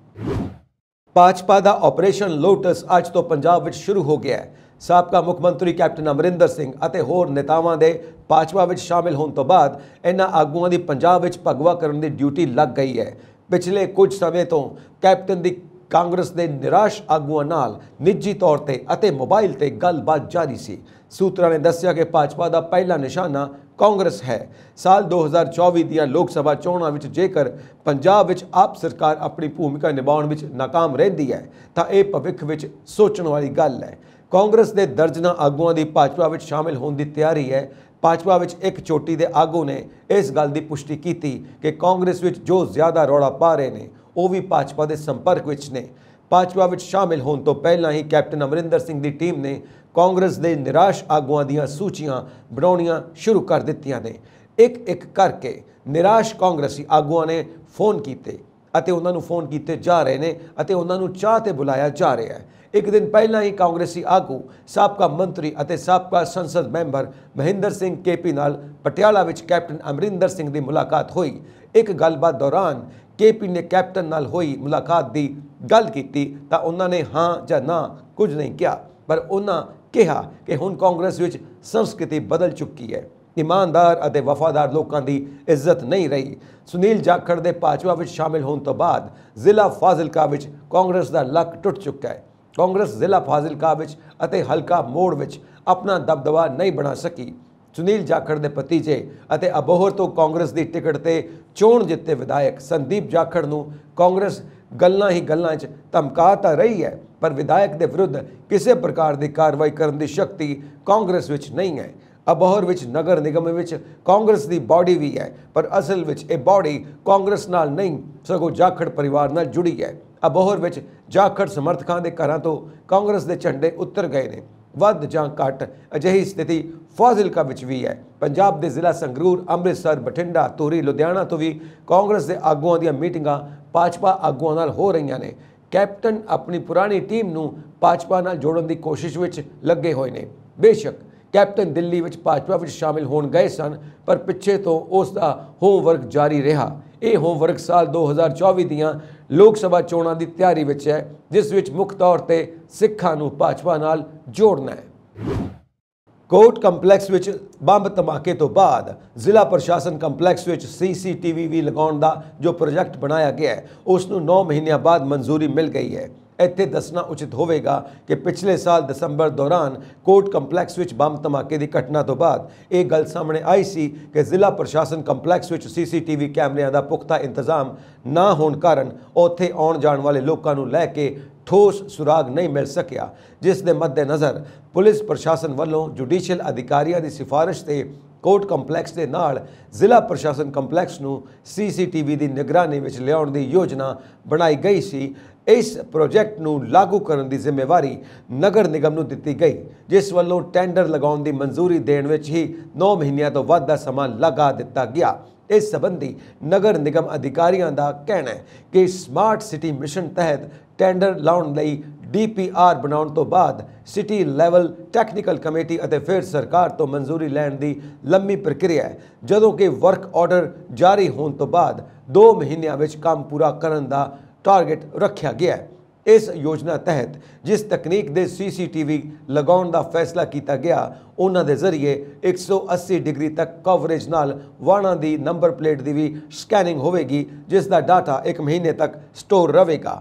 Speaker 1: ਭਾਜਪਾ ਦਾ ਆਪਰੇਸ਼ਨ ਲੋਟਸ ਅੱਜ ਤੋਂ ਪੰਜਾਬ ਵਿੱਚ ਸ਼ੁਰੂ ਹੋ ਗਿਆ ਹੈ ਸਾਬਕਾ ਮੁੱਖ ਮੰਤਰੀ ਕੈਪਟਨ ਅਮਰਿੰਦਰ ਸਿੰਘ ਅਤੇ ਹੋਰ ਨੇਤਾਵਾਂ ਦੇ ਭਾਜਪਾ ਵਿੱਚ ਸ਼ਾਮਿਲ ਹੋਣ ਤੋਂ ਬਾਅਦ ਇਹਨਾਂ ਆਗੂਆਂ ਦੀ ਪੰਜਾਬ ਵਿੱਚ ਭਗਵਾ ਕਰਨ ਦੀ ਡਿਊਟੀ ਲੱਗ ਗਈ ਹੈ ਪਿਛਲੇ ਕੁਝ ਸਮੇਂ ਤੋਂ ਕੈਪਟਨ ਦੀ ਕਾਂਗਰਸ ਦੇ ਨਿਰਾਸ਼ ਆਗੂਆਂ ਨਾਲ ਨਿੱਜੀ ਤੌਰ ਤੇ ਅਤੇ ਮੋਬਾਈਲ ਤੇ ਗੱਲਬਾਤ ਜਾਰੀ ਸੀ ਸੂਤਰਾਂ ਨੇ ਦੱਸਿਆ ਕਿ ਭਾਜਪਾ ਦਾ ਪਹਿਲਾ ਨਿਸ਼ਾਨਾ ਕਾਂਗਰਸ ਹੈ ਸਾਲ 2024 ਦੀਆਂ ਲੋਕ ਸਭਾ ਚੋਣਾਂ ਵਿੱਚ ਜੇਕਰ ਪੰਜਾਬ ਵਿੱਚ ਆਪ ਸਰਕਾਰ ਆਪਣੀ ਭੂਮਿਕਾ ਨਿਭਾਉਣ ਵਿੱਚ ناکਾਮ ਰਹਿੰਦੀ ਹੈ ਤਾਂ ਇਹ ਭਵਿੱਖ ਵਿੱਚ ਸੋਚਣ ਵਾਲੀ ਗੱਲ ਹੈ ਕਾਂਗਰਸ ਦੇ ਦਰਜਨਾ ਆਗੂਆਂ ਦੀ ਭਾਜਪਾ ਵਿੱਚ ਸ਼ਾਮਿਲ ਹੋਣ ਦੀ ਤਿਆਰੀ ਹੈ ਭਾਜਪਾ ਵਿੱਚ ਇੱਕ ਚੋਟੀ ਦੇ ਆਗੂ ਨੇ ਇਸ ਗੱਲ ਦੀ ਪੁਸ਼ਟੀ ਕੀਤੀ ਕਿ ਕਾਂਗਰਸ ਵਿੱਚ ਜੋ ਜ਼ਿਆਦਾ ਰੌਲਾ ਪਾ ਰਹੇ ਨੇ ਉਹ ਵੀ ਭਾਜਪਾ ਦੇ ਸੰਪਰਕ ਵਿੱਚ ਨੇ ਭਾਜਪਾ ਵਿੱਚ ਸ਼ਾਮਿਲ ਹੋਣ ਤੋਂ ਪਹਿਲਾਂ ਹੀ ਕੈਪਟਨ ਅਮਰਿੰਦਰ ਸਿੰਘ ਦੀ ਟੀਮ ਨੇ ਕਾਂਗਰਸ ਦੇ ਨਿਰਾਸ਼ ਆਗੂਆਂ ਦੀਆਂ ਸੂਚੀਆਂ ਬਣਾਉਣੀਆਂ ਸ਼ੁਰੂ ਕਰ ਦਿੱਤੀਆਂ ਨੇ ਇੱਕ ਇੱਕ ਕਰਕੇ ਨਿਰਾਸ਼ ਕਾਂਗਰਸੀ ਆਗੂਆਂ ਨੇ ਫੋਨ ਕੀਤੇ ਅਤੇ ਉਹਨਾਂ ਨੂੰ ਫੋਨ ਕੀਤੇ ਜਾ ਰਹੇ ਨੇ ਅਤੇ ਉਹਨਾਂ ਨੂੰ ਚਾਹ ਤੇ ਬੁਲਾਇਆ ਜਾ ਰਿਹਾ ਹੈ ਇੱਕ ਦਿਨ ਪਹਿਲਾਂ ਹੀ ਕਾਂਗਰਸੀ ਆਗੂ ਸਾਬਕਾ ਮੰਤਰੀ ਅਤੇ ਸਾਬਕਾ ਸੰਸਦ ਮੈਂਬਰ ਮਹਿੰਦਰ ਸਿੰਘ ਕੇਪੀ ਨਾਲ ਪਟਿਆਲਾ ਵਿੱਚ ਕੈਪਟਨ ਅਮਰਿੰਦਰ ਸਿੰਘ ਦੀ ਮੁਲਾਕਾਤ ਹੋਈ ਇੱਕ ਗੱਲਬਾਤ ਦੌਰਾਨ ਕੇਪੀ ਨੇ ਕੈਪਟਨ ਨਾਲ ਹੋਈ ਮੁਲਾਕਾਤ ਦੀ ਗੱਲ ਕੀਤੀ ਤਾਂ ਉਹਨਾਂ ਨੇ ਹਾਂ ਜਾਂ ਨਾ ਕੁਝ ਨਹੀਂ ਕਿਹਾ ਪਰ ਉਹਨਾਂ ਕਿਹਾ ਕਿ ਹੁਣ ਕਾਂਗਰਸ ਵਿੱਚ ਸੰਸਕ੍ਰਿਤੀ ਬਦਲ ਚੁੱਕੀ ਹੈ ਇਮਾਨਦਾਰ ਅਤੇ ਵਫਾਦਾਰ ਲੋਕਾਂ ਦੀ ਇੱਜ਼ਤ ਨਹੀਂ ਰਹੀ ਸੁਨੀਲ ਜਾਖੜ ਦੇ ਪਾਚਵਾ ਵਿੱਚ ਸ਼ਾਮਿਲ ਹੋਣ ਤੋਂ ਬਾਅਦ ਜ਼ਿਲ੍ਹਾ ਫਾਜ਼ਿਲਕਾ ਵਿੱਚ ਕਾਂਗਰਸ ਦਾ ਲੱਕ ਟੁੱਟ ਚੁੱਕਾ ਹੈ ਕਾਂਗਰਸ ਜ਼ਿਲ੍ਹਾ ਫਾਜ਼ਿਲਕਾ ਵਿੱਚ ਅਤੇ ਹਲਕਾ ਮੋੜ ਵਿੱਚ ਆਪਣਾ ਦਬਦਬਾ ਨਹੀਂ ਬਣਾ ਸਕੀ ਸੁਨੀਲ ਜਾਖੜ ਦੇ ਭਤੀਜੇ ਅਤੇ ਅਬੋਹਰ ਤੋਂ ਕਾਂਗਰਸ ਦੀ ਟਿਕਟ ਤੇ ਚੋਣ ਜਿੱਤੇ ਵਿਧਾਇਕ ਸੰਦੀਪ ਜਾਖੜ ਨੂੰ ਕਾਂਗਰਸ ਗੱਲਾਂ ਹੀ ਗੱਲਾਂ 'ਚ ਧਮਕਾ ਤਾਂ ਰਹੀ ਹੈ ਪਰ ਵਿਧਾਇਕ ਦੇ ਵਿਰੁੱਧ ਕਿਸੇ ਪ੍ਰਕਾਰ ਦੀ ਕਾਰਵਾਈ ਕਰਨ ਦੀ ਸ਼ਕਤੀ ਕਾਂਗਰਸ ਵਿੱਚ ਨਹੀਂ ਹੈ ਅਬੋਹਰ ਵਿੱਚ ਨਗਰ ਨਿਗਮ ਵਿੱਚ ਕਾਂਗਰਸ ਦੀ ਬਾਡੀ ਵੀ ਹੈ ਪਰ ਅਸਲ ਵਿੱਚ ਇਹ ਬਾਡੀ ਕਾਂਗਰਸ ਨਾਲ ਨਹੀਂ ਸਗੋਂ ਜਾਖੜ ਪਰਿਵਾਰ ਨਾਲ ਜੁੜੀ ਹੈ ਅਬੋਹਰ ਵਿੱਚ ਜਾਖੜ ਸਮਰਥਕਾਂ ਦੇ ਘਰਾਂ ਤੋਂ ਕਾਂਗਰਸ ਦੇ ਝੰਡੇ ਉੱਤਰ ਗਏ ਨੇ ਵੱਧ ਜਾਂ ਘਟ ਅਜਿਹੀ ਸਥਿਤੀ ਫਾਜ਼ਿਲਕਾ ਵਿੱਚ ਵੀ ਹੈ ਪੰਜਾਬ ਦੇ ਜ਼ਿਲ੍ਹਾ ਸੰਗਰੂਰ ਅੰਮ੍ਰਿਤਸਰ ਬਠਿੰਡਾ ਤੋਰੀ ਲੁਧਿਆਣਾ ਤੋਂ ਵੀ ਕਾਂਗਰਸ ਦੇ ਆਗੂਆਂ ਦੀਆਂ ਮੀਟਿੰਗਾਂ ਪਾਚਪਾ ਆਗੂਆਂ ਨਾਲ ਹੋ ਰਹੀਆਂ ਨੇ ਕੈਪਟਨ ਆਪਣੀ ਪੁਰਾਣੀ ਟੀਮ ਨੂੰ ਪਾਚਪਾ ਨਾਲ ਜੋੜਨ ਦੀ ਕੋਸ਼ਿਸ਼ ਵਿੱਚ ਲੱਗੇ ਹੋਏ ਨੇ ਬੇਸ਼ੱਕ ਕੈਪਟਨ ਦਿੱਲੀ ਵਿੱਚ ਪਾਚਪਾ ਵਿੱਚ ਸ਼ਾਮਿਲ ਹੋਣ ਗਏ ਸਨ ਪਰ ਪਿੱਛੇ ਤੋਂ ਉਸ ਦਾ ਹੋਮਵਰਕ ਜਾਰੀ ਰਿਹਾ ਇਹ ਹੋਮਵਰਕ ਸਾਲ 2024 ਦੀਆਂ ਲੋਕ ਸਭਾ ਚੋਣਾਂ ਦੀ ਤਿਆਰੀ ਵਿੱਚ ਹੈ ਜਿਸ ਵਿੱਚ ਮੁੱਖ ਤੌਰ ਤੇ ਸਿੱਖਾਂ ਨੂੰ ਪਾਚਪਾ ਨਾਲ ਜੋੜਨਾ ਹੈ ਕੋਰਟ ਕੰਪਲੈਕਸ ਵਿੱਚ ਬੰਬ ਧਮਾਕੇ ਤੋਂ ਬਾਅਦ ਜ਼ਿਲ੍ਹਾ ਪ੍ਰਸ਼ਾਸਨ ਕੰਪਲੈਕਸ ਵਿੱਚ ਸੀਸੀਟੀਵੀ ਵੀ ਲਗਾਉਣ ਦਾ ਜੋ ਪ੍ਰੋਜੈਕਟ ਬਣਾਇਆ ਗਿਆ ਹੈ ਉਸ ਨੂੰ 9 ਮਹੀਨਿਆਂ ਬਾਅਦ ਮਨਜ਼ੂਰੀ ਮਿਲ ਗਈ ਹੈ ਇੱਥੇ ਦੱਸਣਾ ਉਚਿਤ ਹੋਵੇਗਾ ਕਿ ਪਿਛਲੇ ਸਾਲ ਦਸੰਬਰ ਦੌਰਾਨ ਕੋਰਟ ਕੰਪਲੈਕਸ ਵਿੱਚ ਬੰਬ ਧਮਾਕੇ ਦੀ ਘਟਨਾ ਤੋਂ ਬਾਅਦ ਇਹ ਗੱਲ ਸਾਹਮਣੇ ਆਈ ਸੀ ਕਿ ਜ਼ਿਲ੍ਹਾ ਪ੍ਰਸ਼ਾਸਨ ਕੰਪਲੈਕਸ ਵਿੱਚ ਸੀਸੀਟੀਵੀ ਕੈਮਰਿਆਂ ਦਾ ਪੁਖਤਾ ਇੰਤਜ਼ਾਮ ਨਾ ਹੋਣ ਕਾਰਨ ਉੱਥੇ ਆਉਣ ਜਾਣ ਵਾਲੇ ਲੋਕਾਂ ਨੂੰ ਲੈ ਕੇ ਠੋਸ ਸੁਰਾਗ ਨਹੀਂ ਮਿਲ ਸਕਿਆ ਜਿਸ ਦੇ ਮੱਦੇ ਨਜ਼ਰ ਪੁਲਿਸ ਪ੍ਰਸ਼ਾਸਨ ਵੱਲੋਂ ਜੁਡੀਸ਼ੀਅਲ ਅਧਿਕਾਰੀਆਂ ਦੀ ਸਿਫਾਰਿਸ਼ ਤੇ ਕੋਰਟ ਕੰਪਲੈਕਸ ਦੇ ਨਾਲ ਜ਼ਿਲ੍ਹਾ ਪ੍ਰਸ਼ਾਸਨ ਕੰਪਲੈਕਸ ਨੂੰ ਸੀਸੀਟੀਵੀ ਦੀ ਨਿਗਰਾਨੀ ਵਿੱਚ ਲਿਆਉਣ ਦੀ ਯੋਜਨਾ ਬਣਾਈ ਗਈ ਸੀ ਇਸ ਪ੍ਰੋਜੈਕਟ ਨੂੰ ਲਾਗੂ ਕਰਨ ਦੀ ਜ਼ਿੰਮੇਵਾਰੀ ਨਗਰ ਨਿਗਮ ਨੂੰ ਦਿੱਤੀ ਗਈ ਜਿਸ ਵੱਲੋਂ ਟੈਂਡਰ ਲਗਾਉਣ ਦੀ ਮਨਜ਼ੂਰੀ ਦੇਣ ਵਿੱਚ ਹੀ 9 ਮਹੀਨਿਆਂ ਤੋਂ ਵੱਧ ਦਾ ਸਮਾਂ ਲਗਾ ਦਿੱਤਾ ਗਿਆ ਇਸ ਸਬੰਧੀ ਨਗਰ ਨਿਗਮ ਅਧਿਕਾਰੀਆਂ ਦਾ ਕਹਿਣਾ ਹੈ ਕਿ ਸਮਾਰਟ ਸਿਟੀ ਮਿਸ਼ਨ ਤਹਿਤ ਟੈਂਡਰ ਲਾਉਣ ਲਈ ਡੀਪੀਆਰ ਬਣਾਉਣ ਤੋਂ ਬਾਅਦ ਸਿਟੀ ਲੈਵਲ ਟੈਕਨੀਕਲ ਕਮੇਟੀ ਅਤੇ ਫਿਰ ਸਰਕਾਰ ਤੋਂ ਮਨਜ਼ੂਰੀ ਲੈਣ ਦੀ ਲੰਮੀ ਪ੍ਰਕਿਰਿਆ ਹੈ ਜਦੋਂ ਕਿ ਵਰਕ ਆਰਡਰ ਜਾਰੀ ਹੋਣ ਤੋਂ ਬਾਅਦ 2 ਮਹੀਨਿਆਂ ਵਿੱਚ ਕੰਮ ਪੂਰਾ ਕਰਨ ਦਾ ਟਾਰਗੇਟ ਰੱਖਿਆ ਗਿਆ ਹੈ ਇਸ ਯੋਜਨਾ ਤਹਿਤ ਜਿਸ ਤਕਨੀਕ ਦੇ ਸੀਸੀਟੀਵੀ ਲਗਾਉਣ ਦਾ ਫੈਸਲਾ ਕੀਤਾ ਗਿਆ ਉਹਨਾਂ ਦੇ ਜ਼ਰੀਏ 180 ਡਿਗਰੀ ਤੱਕ ਕਵਰੇਜ ਨਾਲ ਵਾਹਨਾਂ ਦੀ ਨੰਬਰ ਪਲੇਟ ਦੀ ਵੀ ਸਕੈਨਿੰਗ ਹੋਵੇਗੀ ਜਿਸ ਦਾ ਡਾਟਾ 1 ਮਹੀਨੇ ਤੱਕ ਸਟੋਰ ਰਹੇਗਾ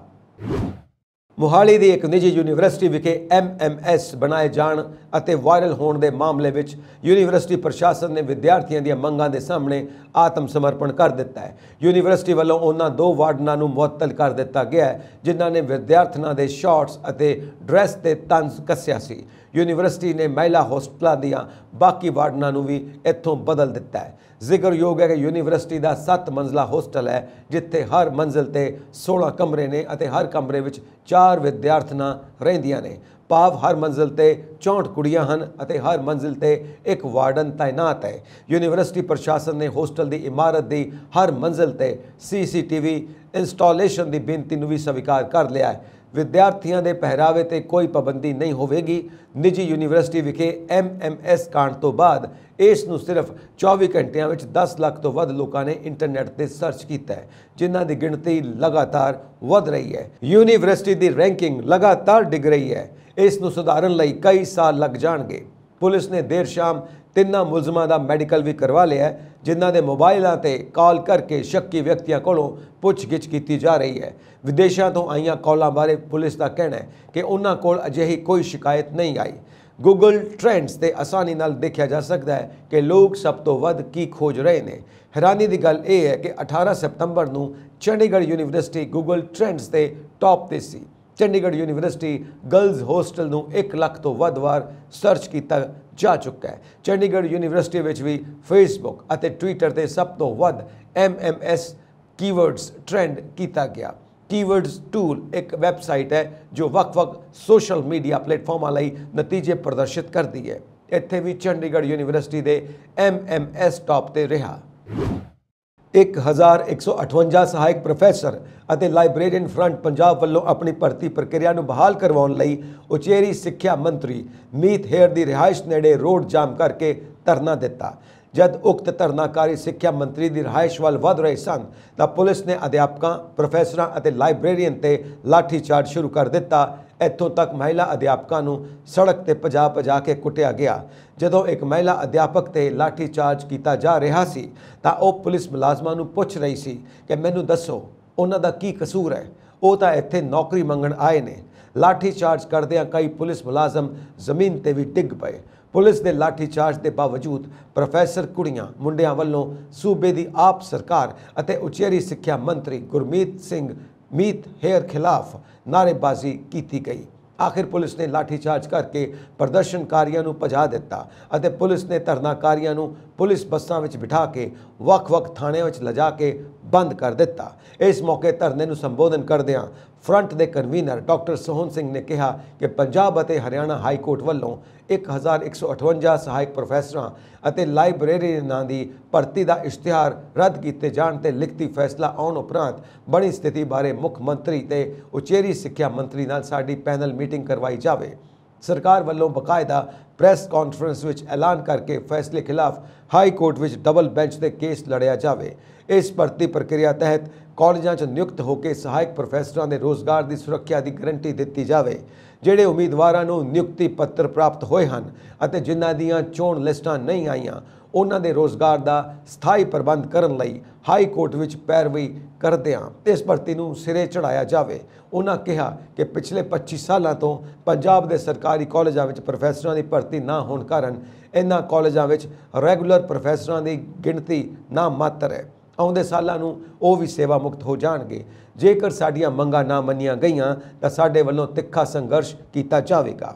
Speaker 1: ਮੁਹਾਲੀ ਦੀ ਇੱਕ ਨਿੱਜੀ ਯੂਨੀਵਰਸਿਟੀ ਵਿਖੇ ਐਮਐਮਐਸ ਬਣਾਏ ਜਾਣ ਅਤੇ ਵਾਇਰਲ ਹੋਣ ਦੇ ਮਾਮਲੇ ਵਿੱਚ ਯੂਨੀਵਰਸਿਟੀ ਪ੍ਰਸ਼ਾਸਨ ਨੇ ਵਿਦਿਆਰਥੀਆਂ ਦੀਆਂ ਮੰਗਾਂ ਦੇ ਸਾਹਮਣੇ ਆਤਮ ਸਮਰਪਣ ਕਰ ਦਿੱਤਾ ਹੈ ਯੂਨੀਵਰਸਿਟੀ ਵੱਲੋਂ ਉਹਨਾਂ ਦੋ ਵਾਰਡਨਾਂ ਨੂੰ ਮੁਅੱਤਲ ਕਰ ਦਿੱਤਾ ਗਿਆ ਹੈ ਜਿਨ੍ਹਾਂ ਨੇ ਵਿਦਿਆਰਥਣਾਂ ਦੇ ਸ਼ਾਰਟਸ ਅਤੇ ਡਰੈਸ ਤੇ ਤੰਜ਼ ਕੱਸਿਆ ਸੀ ਯੂਨੀਵਰਸਿਟੀ ਨੇ ਮਹਿਲਾ ਹਸਪਤਾਲਾਂ ਦੀਆਂ ਬਾਕੀ ਵਾਰਡਨਾਂ ਨੂੰ ਵੀ ਇੱਥੋਂ ਬਦਲ ਦਿੱਤਾ ਹੈ ਜ਼ਿਕਰਯੋਗ ਹੈ ਕਿ ਯੂਨੀਵਰਸਿਟੀ ਦਾ 7 ਮੰਜ਼ਲਾ ਹੋਸਟਲ ਹੈ ਜਿੱਥੇ ਹਰ ਮੰਜ਼ਲ ਤੇ 16 ਕਮਰੇ ਨੇ ਅਤੇ ਹਰ ਕਮਰੇ ਵਿੱਚ 4 ਵਿਦਿਆਰਥਣਾਂ ਰਹਿੰਦੀਆਂ ਨੇ ਪਾਵ ਹਰ ਮੰਜ਼ਲ ਤੇ 64 ਕੁੜੀਆਂ ਹਨ ਅਤੇ ਹਰ ਮੰਜ਼ਲ ਤੇ ਇੱਕ ਵਾਰਡਨ ਤਾਇਨਾਤ ਹੈ ਯੂਨੀਵਰਸਿਟੀ ਪ੍ਰਸ਼ਾਸਨ ਨੇ ਹੋਸਟਲ ਦੀ ਇਮਾਰਤ ਦੀ ਹਰ ਮੰਜ਼ਲ ਤੇ ਸੀਸੀਟੀਵੀ ਇੰਸਟਾਲੇਸ਼ਨ ਦੀ ਬੇਨਤੀ ਨੂੰ ਵੀ ਸਵੀਕਾਰ ਕਰ ਲਿਆ ਹੈ ਵਿਦਿਆਰਥੀਆਂ ਦੇ ਪਹਿਰਾਵੇ ਤੇ ਕੋਈ ਪਾਬੰਦੀ ਨਹੀਂ ਹੋਵੇਗੀ ਨਿੱਜੀ ਯੂਨੀਵਰਸਿਟੀ ਵਿਖੇ ਐਮਐਮਐਸ ਕਾਂਡ ਤੋਂ ਬਾਅਦ ਇਸ ਨੂੰ ਸਿਰਫ 24 ਘੰਟਿਆਂ ਵਿੱਚ 10 ਲੱਖ ਤੋਂ ਵੱਧ ਲੋਕਾਂ ਨੇ ਇੰਟਰਨੈਟ ਤੇ ਸਰਚ ਕੀਤਾ ਹੈ ਜਿਨ੍ਹਾਂ ਦੀ ਗਿਣਤੀ ਲਗਾਤਾਰ ਵਧ ਰਹੀ ਹੈ ਯੂਨੀਵਰਸਿਟੀ ਦੀ ਰੈਂਕਿੰਗ ਲਗਾਤਾਰ ਡਿੱਗ ਰਹੀ ਹੈ ਇਸ ਨੂੰ ਸੁਧਾਰਨ ਲਈ ਕਈ ਸਾਲ ਲੱਗ ਜਾਣਗੇ ਪੁਲਿਸ ਨੇ ਦੇਰ ਸ਼ਾਮ ਤਿੰਨਾਂ ਮੁਲਜ਼ਮਾਂ ਦਾ ਮੈਡੀਕਲ ਵੀ ਕਰਵਾ ਲਿਆ ਜਿਨ੍ਹਾਂ ਦੇ ਮੋਬਾਈਲਾਂ ਤੇ ਕਾਲ ਕਰਕੇ ਸ਼ੱਕੀ ਵਿਅਕਤੀਆਂ ਕੋਲੋਂ ਪੁੱਛਗਿੱਛ ਕੀਤੀ ਜਾ ਰਹੀ ਹੈ ਵਿਦੇਸ਼ਾਂ ਤੋਂ ਆਈਆਂ ਕਾਲਾਂ ਬਾਰੇ ਪੁਲਿਸ ਦਾ ਕਹਿਣਾ ਹੈ ਕਿ ਉਹਨਾਂ ਕੋਲ ਅਜਿਹੀ ਕੋਈ ਸ਼ਿਕਾਇਤ ਨਹੀਂ ਆਈ Google Trends ਤੇ ਆਸਾਨੀ ਨਾਲ ਦੇਖਿਆ ਜਾ ਸਕਦਾ ਹੈ ਕਿ ਲੋਕ ਸਭ ਤੋਂ ਵੱਧ ਕੀ ਖੋਜ ਰਹੇ ਨੇ ਹੈਰਾਨੀ ਦੀ ਗੱਲ ਇਹ ਹੈ ਕਿ 18 ਸਤੰਬਰ ਨੂੰ ਚੰਡੀਗੜ੍ਹ ਯੂਨੀਵਰਸਿਟੀ Google Trends ਤੇ ਟੌਪ ਤੇ ਸੀ ਚੰਡੀਗੜ੍ਹ ਯੂਨੀਵਰਸਿਟੀ ਗਰਲਜ਼ ਹੋਸਟਲ ਨੂੰ 1 ਲੱਖ ਤੋਂ ਵੱਧ ਵਾਰ ਸਰਚ ਕੀਤਾ ਜਾ ਚੁੱਕਾ ਹੈ ਚੰਡੀਗੜ੍ਹ ਯੂਨੀਵਰਸਿਟੀ ਵਿੱਚ ਵੀ ਫੇਸਬੁੱਕ ਅਤੇ ਟਵਿੱਟਰ ਤੇ ਸਭ ਤੋਂ ਵੱਧ MMS ਕੀਵਰਡਸ ਟ੍ਰੈਂਡ ਕੀਤਾ ਗਿਆ ਕੀਵਰਡਸ ਟੂਲ ਇੱਕ ਵੈਬਸਾਈਟ ਹੈ ਜੋ ਵੱਖ-ਵੱਖ ਸੋਸ਼ਲ ਮੀਡੀਆ ਪਲੇਟਫਾਰਮਾਂ ਲਈ ਨਤੀਜੇ ਪ੍ਰਦਰਸ਼ਿਤ ਕਰਦੀ ਹੈ ਇੱਥੇ ਵੀ ਚੰਡੀਗੜ੍ਹ ਯੂਨੀਵਰਸਿਟੀ ਦੇ MMS ਟੌਪ ਤੇ ਰਿਹਾ 1158 ਸਹਾਇਕ ਪ੍ਰੋਫੈਸਰ ਅਤੇ ਲਾਇਬ੍ਰੇਰੀਅਨ ਫਰੰਟ ਪੰਜਾਬ ਵੱਲੋਂ ਆਪਣੀ ਭਰਤੀ ਪ੍ਰਕਿਰਿਆ ਨੂੰ ਬਹਾਲ ਕਰਵਾਉਣ ਲਈ ਉਚੇਰੀ ਸਿੱਖਿਆ ਮੰਤਰੀ ਮੀਤ ਹੇਅਰ ਦੀ ਰਿਹਾਇਸ਼ ਨੇੜੇ ਰੋਡ ਜਾਮ ਕਰਕੇ ਧਰਨਾ ਦਿੱਤਾ ਜਦ ਉਕਤ ਧਰਨਾਕਾਰੀ ਸਿੱਖਿਆ ਮੰਤਰੀ ਦੀ ਰਹਾਇਸ਼ ਵੱਲ ਵਧ ਰਹੇ ਸਨ ਤਾਂ ਪੁਲਿਸ ਨੇ ਅਧਿਆਪਕਾਂ ਪ੍ਰੋਫੈਸਰਾਂ ਅਤੇ ਲਾਇਬ੍ਰੇਰੀਅਨ ਤੇ ਲਾਠੀ ਚਾਰਜ ਸ਼ੁਰੂ ਕਰ ਦਿੱਤਾ ਇੱਥੋਂ ਤੱਕ ਮਹਿਲਾ ਅਧਿਆਪਕਾਂ ਨੂੰ ਸੜਕ ਤੇ ਪਜਾ ਪਜਾ ਕੇ ਕੁੱਟਿਆ ਗਿਆ ਜਦੋਂ ਇੱਕ ਮਹਿਲਾ ਅਧਿਆਪਕ ਤੇ ਲਾਠੀ ਚਾਰਜ ਕੀਤਾ ਜਾ ਰਿਹਾ ਸੀ ਤਾਂ ਉਹ ਪੁਲਿਸ ਮੁਲਾਜ਼ਮਾਂ ਨੂੰ ਪੁੱਛ ਰਹੀ ਸੀ ਕਿ ਮੈਨੂੰ ਦੱਸੋ ਉਹਨਾਂ ਦਾ ਕੀ ਕਸੂਰ ਹੈ ਉਹ ਤਾਂ ਇੱਥੇ ਨੌਕਰੀ ਮੰਗਣ ਆਏ ਨੇ ਲਾਠੀ ਕਰਦੇ ਕਰਦਿਆਂ ਕਈ ਪੁਲਿਸ ਮੁਲਾਜ਼ਮ ਜ਼ਮੀਨ ਤੇ ਵੀ ਡਿੱਗ ਪਏ ਪੁਲਿਸ ਦੇ ਲਾਠੀ ਚਾਰਜ ਦੇ ਬਾਵਜੂਦ ਪ੍ਰੋਫੈਸਰ ਕੁੜੀਆਂ ਮੁੰਡਿਆਂ ਵੱਲੋਂ ਸੂਬੇ ਦੀ ਆਪ ਸਰਕਾਰ ਅਤੇ ਉਚੇਰੀ ਸਿੱਖਿਆ ਮੰਤਰੀ ਗੁਰਮੀਤ ਸਿੰਘ ਮੀਤ ਹੇਅਰ ਖਿਲਾਫ ਨਾਰੇਬਾਜ਼ੀ ਕੀਤੀ ਗਈ ਆਖਿਰ ਪੁਲਿਸ ਨੇ ਲਾਠੀ ਚਾਰਜ ਕਰਕੇ ਪ੍ਰਦਰਸ਼ਨਕਾਰੀਆਂ ਨੂੰ ਭਜਾ ਦਿੱਤਾ ਅਤੇ ਪੁਲਿਸ ਨੇ ਧਰਨਾਕਾਰੀਆਂ ਨੂੰ ਪੁਲਿਸ ਬੱਸਾਂ ਵਿੱਚ ਬਿਠਾ ਕੇ ਵੱਖ-ਵੱਖ ਥਾਣੇ ਵਿੱਚ ਲਿਜਾ ਕੇ ਬੰਦ ਕਰ ਦਿੱਤਾ ਇਸ ਮੌਕੇ ਧਰਨੇ ਨੂੰ ਸੰਬੋਧਨ ਕਰਦਿਆਂ ਫਰੰਟ ਦੇ ਕਨਵੀਨਰ ਡਾਕਟਰ ਸੋਹਨ ਸਿੰਘ ਨੇ ਕਿਹਾ ਕਿ ਪੰਜਾਬ ਅਤੇ ਹਰਿਆਣਾ ਹਾਈ ਕੋਰਟ ਵੱਲੋਂ 1158 ਸਹਾਇਕ ਪ੍ਰੋਫੈਸਰਾਂ ਅਤੇ ਨਾਂ ਦੀ ਭਰਤੀ ਦਾ ਇਸ਼ਤਿਹਾਰ ਰੱਦ ਕੀਤੇ ਜਾਣ ਤੇ ਲਿਖਤੀ ਫੈਸਲਾ ਆਉਣ ਉਪਰੰਤ ਬਣੀ ਸਥਿਤੀ ਬਾਰੇ ਮੁੱਖ ਮੰਤਰੀ ਤੇ ਉਚੇਰੀ ਸਿੱਖਿਆ ਮੰਤਰੀ ਨਾਲ ਸਾਡੀ ਪੈਨਲ ਮੀਟਿੰਗ ਕਰਵਾਈ ਜਾਵੇ ਸਰਕਾਰ ਵੱਲੋਂ ਬਕਾਇਦਾ ਪ੍ਰੈਸ ਕਾਨਫਰੰਸ ਵਿੱਚ ਐਲਾਨ ਕਰਕੇ ਫੈਸਲੇ ਖਿਲਾਫ ਹਾਈ ਕੋਰਟ ਵਿੱਚ ਡਬਲ ਬੈਂਚ ਦੇ ਕੇਸ ਲੜਿਆ ਜਾਵੇ ਇਸ ਭਰਤੀ ਪ੍ਰਕਿਰਿਆ ਤਹਿਤ ਕਾਲਜਾਂ 'ਚ ਨਿਯੁਕਤ ਹੋ ਕੇ ਸਹਾਇਕ ਪ੍ਰੋਫੈਸਰਾਂ ਦੇ ਰੋਜ਼ਗਾਰ ਦੀ ਸੁਰੱਖਿਆ ਦੀ ਗਾਰੰਟੀ ਦਿੱਤੀ ਜਾਵੇ ਜਿਹੜੇ ਉਮੀਦਵਾਰਾਂ ਨੂੰ ਨਿਯੁਕਤੀ ਪੱਤਰ ਪ੍ਰਾਪਤ ਹੋਏ ਹਨ ਅਤੇ ਜਿਨ੍ਹਾਂ ਦੀਆਂ ਚੋਣ ਲਿਸਟਾਂ ਨਹੀਂ ਆਈਆਂ ਉਹਨਾਂ ਦੇ ਰੋਜ਼ਗਾਰ ਦਾ ਸਥਾਈ ਪ੍ਰਬੰਧ ਕਰਨ ਲਈ ਹਾਈ ਕੋਰਟ ਵਿੱਚ ਪੈਰਵੀ ਕਰਦੇ ਹਾਂ ਇਸ ਭਰਤੀ ਨੂੰ ਸਿਰੇ ਚੜਾਇਆ ਜਾਵੇ ਉਹਨਾਂ ਕਿਹਾ ਕਿ ਪਿਛਲੇ 25 ਸਾਲਾਂ ਤੋਂ ਪੰਜਾਬ ਦੇ ਸਰਕਾਰੀ ਕਾਲਜਾਂ ਵਿੱਚ ਪ੍ਰੋਫੈਸਰਾਂ ਦੀ ਭਰਤੀ ਨਾ ਹੋਣ ਕਾਰਨ ਇਹਨਾਂ ਕਾਲਜਾਂ ਵਿੱਚ ਰੈਗੂਲਰ ਪ੍ਰੋਫੈਸਰਾਂ ਦੀ ਗਿਣਤੀ ਨਾ ਮਾਤਰ ਹੈ ਆਉਂਦੇ ਸਾਲਾਂ ਨੂੰ ਉਹ ਵੀ ਸੇਵਾ ਮੁਕਤ ਹੋ ਜਾਣਗੇ ਜੇਕਰ ਸਾਡੀਆਂ ਮੰਗਾਂ ਨਾ ਮੰਨੀਆਂ ਗਈਆਂ ਤਾਂ ਸਾਡੇ ਵੱਲੋਂ ਤਿੱਖਾ ਸੰਘਰਸ਼ ਕੀਤਾ ਜਾਵੇਗਾ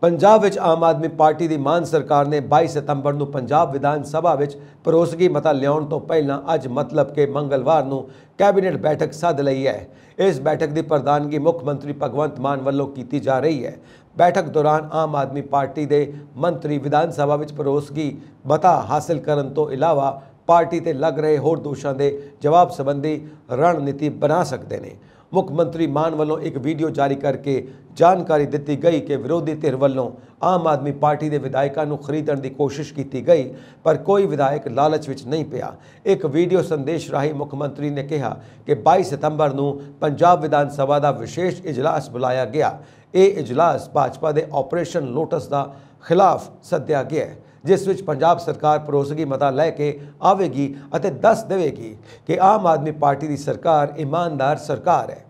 Speaker 1: ਪੰਜਾਬ ਵਿੱਚ ਆਮ ਆਦਮੀ ਪਾਰਟੀ ਦੀ ਮਾਨ ਸਰਕਾਰ ਨੇ 22 ਸਤੰਬਰ ਨੂੰ ਪੰਜਾਬ ਵਿਧਾਨ ਸਭਾ ਵਿੱਚ ਪਰੋਸਗੀ ਮਤਾ ਲਿਆਉਣ ਤੋਂ ਪਹਿਲਾਂ ਅੱਜ ਮਤਲਬ ਕਿ ਮੰਗਲਵਾਰ ਨੂੰ ਕੈਬਨਿਟ ਬੈਠਕ ਸੱਦ ਲਈ ਹੈ ਇਸ ਬੈਠਕ ਦੀ ਪ੍ਰਧਾਨਗੀ ਮੁੱਖ ਮੰਤਰੀ ਭਗਵੰਤ ਮਾਨ ਵੱਲੋਂ ਕੀਤੀ ਜਾ ਰਹੀ ਹੈ ਬੈਠਕ ਦੌਰਾਨ ਆਮ ਆਦਮੀ ਪਾਰਟੀ ਦੇ ਮੰਤਰੀ ਵਿਧਾਨ ਸਭਾ ਵਿੱਚ ਪਰੋਸਗੀ ਮਤਾ ਹਾਸਲ ਕਰਨ ਤੋਂ ਇਲਾਵਾ ਪਾਰਟੀ ਤੇ ਲੱਗ ਰਹੇ ਹੋਰ ਦੋਸ਼ਾਂ ਦੇ ਜਵਾਬ ਸੰਬੰਧੀ ਰਣਨੀਤੀ ਬਣਾ ਸਕਦੇ ਨੇ ਮੁੱਖ ਮੰਤਰੀ ਮਾਨ ਵੱਲੋਂ ਇੱਕ ਵੀਡੀਓ ਜਾਰੀ ਕਰਕੇ ਜਾਣਕਾਰੀ ਦਿੱਤੀ ਗਈ ਕਿ ਵਿਰੋਧੀ ਧਿਰ ਵੱਲੋਂ ਆਮ ਆਦਮੀ ਪਾਰਟੀ ਦੇ ਵਿਧਾਇਕਾਂ ਨੂੰ ਖਰੀਦਣ ਦੀ ਕੋਸ਼ਿਸ਼ ਕੀਤੀ ਗਈ ਪਰ ਕੋਈ ਵਿਧਾਇਕ ਲਾਲਚ ਵਿੱਚ ਨਹੀਂ ਪਿਆ ਇੱਕ ਵੀਡੀਓ ਸੰਦੇਸ਼ ਰਾਹੀਂ ਮੁੱਖ ਮੰਤਰੀ ਨੇ ਕਿਹਾ ਕਿ 22 ਸਤੰਬਰ ਨੂੰ ਪੰਜਾਬ ਵਿਧਾਨ ਸਭਾ ਦਾ ਵਿਸ਼ੇਸ਼ ਇਜਲਾਸ ਬੁਲਾਇਆ ਗਿਆ ਇਹ ਇਜਲਾਸ ਭਾਜਪਾ ਦੇ ਆਪਰੇਸ਼ਨ ਲੋਟਸ ਦਾ ਖਿਲਾਫ ਸੱਦਿਆ ਗਿਆ ਹੈ ਜਿਸ ਵਿੱਚ ਪੰਜਾਬ ਸਰਕਾਰ ਪ੍ਰੋਸਗੀ ਮਤਾ ਲੈ ਕੇ ਆਵੇਗੀ ਅਤੇ ਦੱਸ ਦੇਵੇਗੀ ਕਿ ਆਮ ਆਦਮੀ ਪਾਰਟੀ ਦੀ ਸਰਕਾਰ ਇਮਾਨਦਾਰ ਸਰਕਾਰ ਹੈ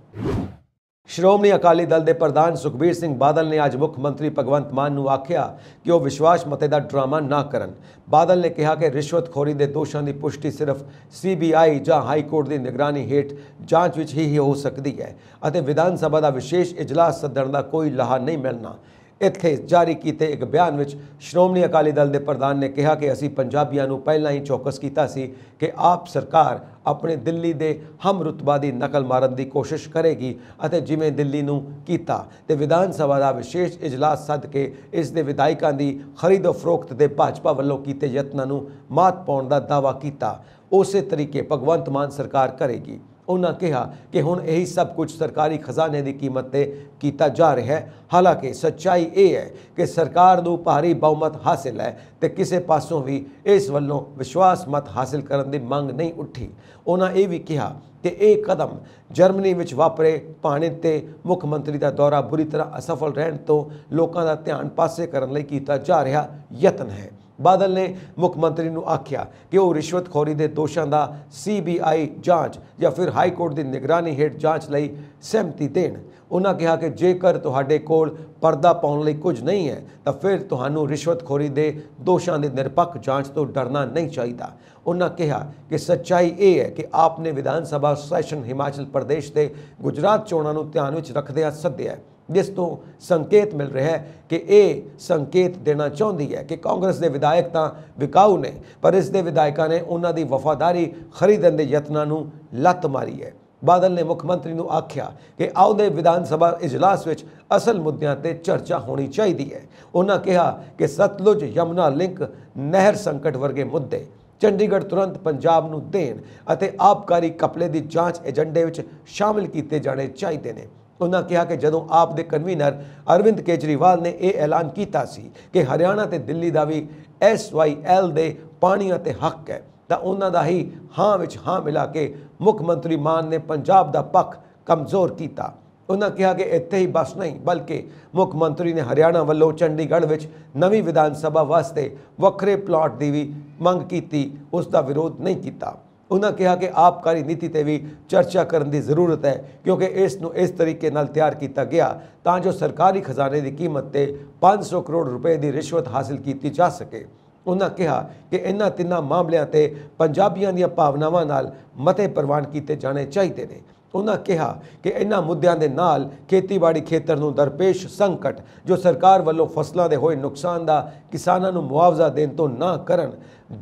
Speaker 1: ਸ਼੍ਰੋਮਣੀ ਅਕਾਲੀ ਦਲ ਦੇ ਪ੍ਰਧਾਨ ਸੁਖਬੀਰ ਸਿੰਘ ਬਾਦਲ ਨੇ ਅੱਜ ਮੁੱਖ ਮੰਤਰੀ ਭਗਵੰਤ ਮਾਨ ਨੂੰ ਆਖਿਆ ਕਿ ਉਹ ਵਿਸ਼ਵਾਸ ਮਤੇ ਦਾ ਡਰਾਮਾ ਨਾ ਕਰਨ ਬਾਦਲ ਨੇ ਕਿਹਾ ਕਿ ਰਿਸ਼ਵਤਖੋਰੀ ਦੇ ਦੋਸ਼ਾਂ ਦੀ ਪੁਸ਼ਟੀ ਸਿਰਫ ਸੀਬੀਆਈ ਜਾਂ ਹਾਈ ਕੋਰਟ ਦੀ ਨਿਗਰਾਨੀ ਹੇਠ ਜਾਂਚ ਵਿੱਚ ਹੀ ਹੋ ਸਕਦੀ ਹੈ ਅਤੇ ਵਿਧਾਨ ਸਭਾ ਦਾ ਵਿਸ਼ੇਸ਼ ਇਜਲਾਸ ਸੱਦਣ ਦਾ ਕੋਈ ਲਾਹਾ ਨਹੀਂ ਮਿਲਣਾ ਇੱਥੇ ਜਾਰੀ ਕੀਤੇ ਇੱਕ ਬਿਆਨ ਵਿੱਚ ਸ਼੍ਰੋਮਣੀ ਅਕਾਲੀ ਦਲ ਦੇ ਪ੍ਰਧਾਨ ਨੇ ਕਿਹਾ ਕਿ ਅਸੀਂ ਪੰਜਾਬੀਆਂ ਨੂੰ ਪਹਿਲਾਂ ਹੀ ਚੌਕਸ ਕੀਤਾ ਸੀ ਕਿ ਆਪ ਸਰਕਾਰ ਆਪਣੇ ਦਿੱਲੀ ਦੇ ਹਮ ਰਤਬਾ ਦੀ ਨਕਲ ਮਾਰਨ ਦੀ ਕੋਸ਼ਿਸ਼ ਕਰੇਗੀ ਅਤੇ ਜਿਵੇਂ ਦਿੱਲੀ ਨੂੰ ਕੀਤਾ ਤੇ ਵਿਧਾਨ ਸਭਾ ਦਾ ਵਿਸ਼ੇਸ਼ اجلاس ਸੱਦ ਕੇ ਇਸ ਦੇ ਵਿਧਾਇਕਾਂ ਦੀ ਖਰੀਦੋ ਫਰੋਖਤ ਦੇ ਭਾਜਪਾ ਵੱਲੋਂ ਕੀਤੇ ਯਤਨਾਂ ਨੂੰ ਮਾਤ ਪਾਉਣ ਦਾ ਦਾਵਾ ਕੀਤਾ ਉਸੇ ਤਰੀਕੇ ਭਗਵੰਤ ਮਾਨ ਸਰਕਾਰ ਕਰੇਗੀ ਉਹਨਾਂ ਕਿਹਾ ਕਿ ਹੁਣ ਇਹ ਸਭ ਕੁਝ ਸਰਕਾਰੀ ਖਜ਼ਾਨੇ ਦੀ ਕੀਮਤ ਤੇ ਕੀਤਾ ਜਾ ਰਿਹਾ ਹੈ ਹਾਲਾਂਕਿ ਸੱਚਾਈ ਇਹ ਹੈ ਕਿ ਸਰਕਾਰ ਨੂੰ ਭਾਰੀ ਬਹੁਮਤ ਹਾਸਲ ਹੈ ਤੇ ਕਿਸੇ ਪਾਸੋਂ ਵੀ ਇਸ ਵੱਲੋਂ ਵਿਸ਼ਵਾਸ ਮਤ ਹਾਸਲ ਕਰਨ ਦੀ ਮੰਗ ਨਹੀਂ ਉੱਠੀ ਉਹਨਾਂ ਇਹ ਵੀ ਕਿਹਾ ਕਿ ਇਹ ਕਦਮ ਜਰਮਨੀ ਵਿੱਚ ਵਾਪਰੇ ਪਾਣੇ ਤੇ ਮੁੱਖ ਮੰਤਰੀ ਦਾ ਦੌਰਾ ਬੁਰੀ ਤਰ੍ਹਾਂ ਅਸਫਲ ਰਹਿਣ ਤੋਂ ਲੋਕਾਂ ਦਾ ਧਿਆਨ ਪਾਸੇ ਕਰਨ ਲਈ ਕੀਤਾ ਜਾ ਰਿਹਾ ਯਤਨ ਹੈ ਬਾਦਲ ਨੇ ਮੁੱਖ ਮੰਤਰੀ ਨੂੰ ਆਖਿਆ ਕਿ ਉਹ ਰਿਸ਼ਵਤਖੋਰੀ ਦੇ ਦੋਸ਼ਾਂ ਦਾ ਸੀਬੀਆਈ ਜਾਂਚ ਜਾਂ ਫਿਰ ਹਾਈ ਕੋਰਟ ਦੀ ਨਿਗਰਾਨੀ ਹੇਠ ਜਾਂਚ ਲਈ ਸਹਿਮਤੀ ਦੇਣ ਉਹਨਾਂ ਕਿਹਾ ਕਿ ਜੇਕਰ ਤੁਹਾਡੇ ਕੋਲ ਪਰਦਾ ਪਾਉਣ ਲਈ ਕੁਝ ਨਹੀਂ ਹੈ ਤਾਂ ਫਿਰ ਤੁਹਾਨੂੰ ਰਿਸ਼ਵਤਖੋਰੀ ਦੇ ਦੋਸ਼ਾਂ ਦੀ ਨਿਰਪੱਖ ਜਾਂਚ ਤੋਂ ਡਰਨਾ ਨਹੀਂ ਚਾਹੀਦਾ ਉਹਨਾਂ ਕਿਹਾ ਕਿ ਸੱਚਾਈ ਇਹ ਹੈ ਕਿ ਆਪਨੇ ਵਿਧਾਨ ਸਭਾ ਸੈਸ਼ਨ ਹਿਮਾਚਲ ਪ੍ਰਦੇਸ਼ ਦੇ ਗੁਜਰਾਤ ਚੋਣਾਂ ਨੂੰ ਧਿਆਨ ਵਿੱਚ ਰੱਖਦੇ ਆ ਸੱਦਿਆ ਜਿਸ ਤੋਂ ਸੰਕੇਤ ਮਿਲ ਰਿਹਾ ਹੈ ਕਿ ਇਹ ਸੰਕੇਤ ਦੇਣਾ ਚਾਹੁੰਦੀ ਹੈ ਕਿ ਕਾਂਗਰਸ ਦੇ ਵਿਧਾਇਕ ਤਾਂ ਵਿਕਾਉ ਨੇ ਪਰ ਇਸ ਦੇ ਵਿਧਾਇਕਾਂ ਨੇ ਉਹਨਾਂ ਦੀ ਵਫਾਦਾਰੀ ਖਰੀਦਣ ਦੇ ਯਤਨਾਂ ਨੂੰ ਲੱਤ ਮਾਰੀ ਹੈ ਬਾਦਲ ਨੇ ਮੁੱਖ ਮੰਤਰੀ ਨੂੰ ਆਖਿਆ ਕਿ ਆਉਦੇ ਵਿਧਾਨ ਸਭਾ ਇਜਲਾਸ ਵਿੱਚ ਅਸਲ ਮੁੱਦਿਆਂ ਤੇ ਚਰਚਾ ਹੋਣੀ ਚਾਹੀਦੀ ਹੈ ਉਹਨਾਂ ਕਿਹਾ ਕਿ ਸਤਲੁਜ ਯਮਨਾ ਲਿੰਕ ਨਹਿਰ ਸੰਕਟ ਵਰਗੇ ਮੁੱਦੇ ਚੰਡੀਗੜ੍ਹ ਤੁਰੰਤ ਪੰਜਾਬ ਨੂੰ ਦੇਣ ਅਤੇ ਆਪਕਾਰੀ ਕਪਲੇ ਦੀ ਜਾਂਚ ਏਜੰਡੇ ਵਿੱਚ ਸ਼ਾਮਲ ਕੀਤੇ ਜਾਣੇ ਚਾਹੀਦੇ ਨੇ ਉਹਨਾਂ ਕਿਹਾ ਕਿ ਜਦੋਂ ਆਪ ਦੇ ਕਨਵੀਨਰ ਅਰਵਿੰਦ ਕੇਜਰੀਵਾਲ ਨੇ ਇਹ ਐਲਾਨ ਕੀਤਾ ਸੀ ਕਿ ਹਰਿਆਣਾ ਤੇ ਦਿੱਲੀ ਦਾ ਵੀ ਐਸਵਾਈਐਲ ਦੇ ਪਾਣੀ ਅਤੇ ਹੱਕ ਹੈ ਤਾਂ ਉਹਨਾਂ ਦਾ ਹੀ ਹਾਂ ਵਿੱਚ ਹਾਂ ਮਿਲਾ ਕੇ ਮੁੱਖ ਮੰਤਰੀ ਮਾਨ ਨੇ ਪੰਜਾਬ ਦਾ ਪੱਖ ਕਮਜ਼ੋਰ ਕੀਤਾ ਉਹਨਾਂ ਕਿਹਾ ਕਿ ਇੱਥੇ ਹੀ ਬਸ ਨਹੀਂ ਬਲਕਿ ਮੁੱਖ ਮੰਤਰੀ ਨੇ ਹਰਿਆਣਾ ਵੱਲੋਂ ਚੰਡੀਗੜ੍ਹ ਵਿੱਚ ਨਵੀਂ ਵਿਧਾਨ ਸਭਾ ਵਾਸਤੇ ਵੱਖਰੇ ਪਲਾਟ ਦੀ ਵੀ ਮੰਗ ਕੀਤੀ ਉਸ ਦਾ ਵਿਰੋਧ ਨਹੀਂ ਕੀਤਾ ਉਹਨਾਂ ਕਿਹਾ ਕਿ ਆਪਕਾਰੀ ਨੀਤੀ ਤੇ ਵੀ ਚਰਚਾ ਕਰਨ ਦੀ ਜ਼ਰੂਰਤ ਹੈ ਕਿਉਂਕਿ ਇਸ ਨੂੰ ਇਸ ਤਰੀਕੇ ਨਾਲ ਤਿਆਰ ਕੀਤਾ ਗਿਆ ਤਾਂ ਜੋ ਸਰਕਾਰੀ ਖਜ਼ਾਨੇ ਦੀ ਕੀਮਤ ਤੇ 500 ਕਰੋੜ ਰੁਪਏ ਦੀ ਰਿਸ਼ਵਤ ਹਾਸਲ ਕੀਤੀ ਜਾ ਸਕੇ ਉਹਨਾਂ ਕਿਹਾ ਕਿ ਇਹਨਾਂ ਤਿੰਨਾਂ ਮਾਮਲਿਆਂ ਤੇ ਪੰਜਾਬੀਆਂ ਦੀਆਂ ਭਾਵਨਾਵਾਂ ਨਾਲ ਮਤੇ ਪ੍ਰਵਾਨ ਕੀਤੇ ਜਾਣੇ ਚਾਹੀਦੇ ਨੇ ਉਹਨਾਂ ਕਿਹਾ ਕਿ ਇਹਨਾਂ ਮੁੱਦਿਆਂ ਦੇ ਨਾਲ ਖੇਤੀਬਾੜੀ ਖੇਤਰ ਨੂੰ ਦਰਪੇਸ਼ ਸੰਕਟ ਜੋ ਸਰਕਾਰ ਵੱਲੋਂ ਫਸਲਾਂ ਦੇ ਹੋਏ ਨੁਕਸਾਨ ਦਾ ਕਿਸਾਨਾਂ ਨੂੰ ਮੁਆਵਜ਼ਾ ਦੇਣ ਤੋਂ ਨਾ ਕਰਨ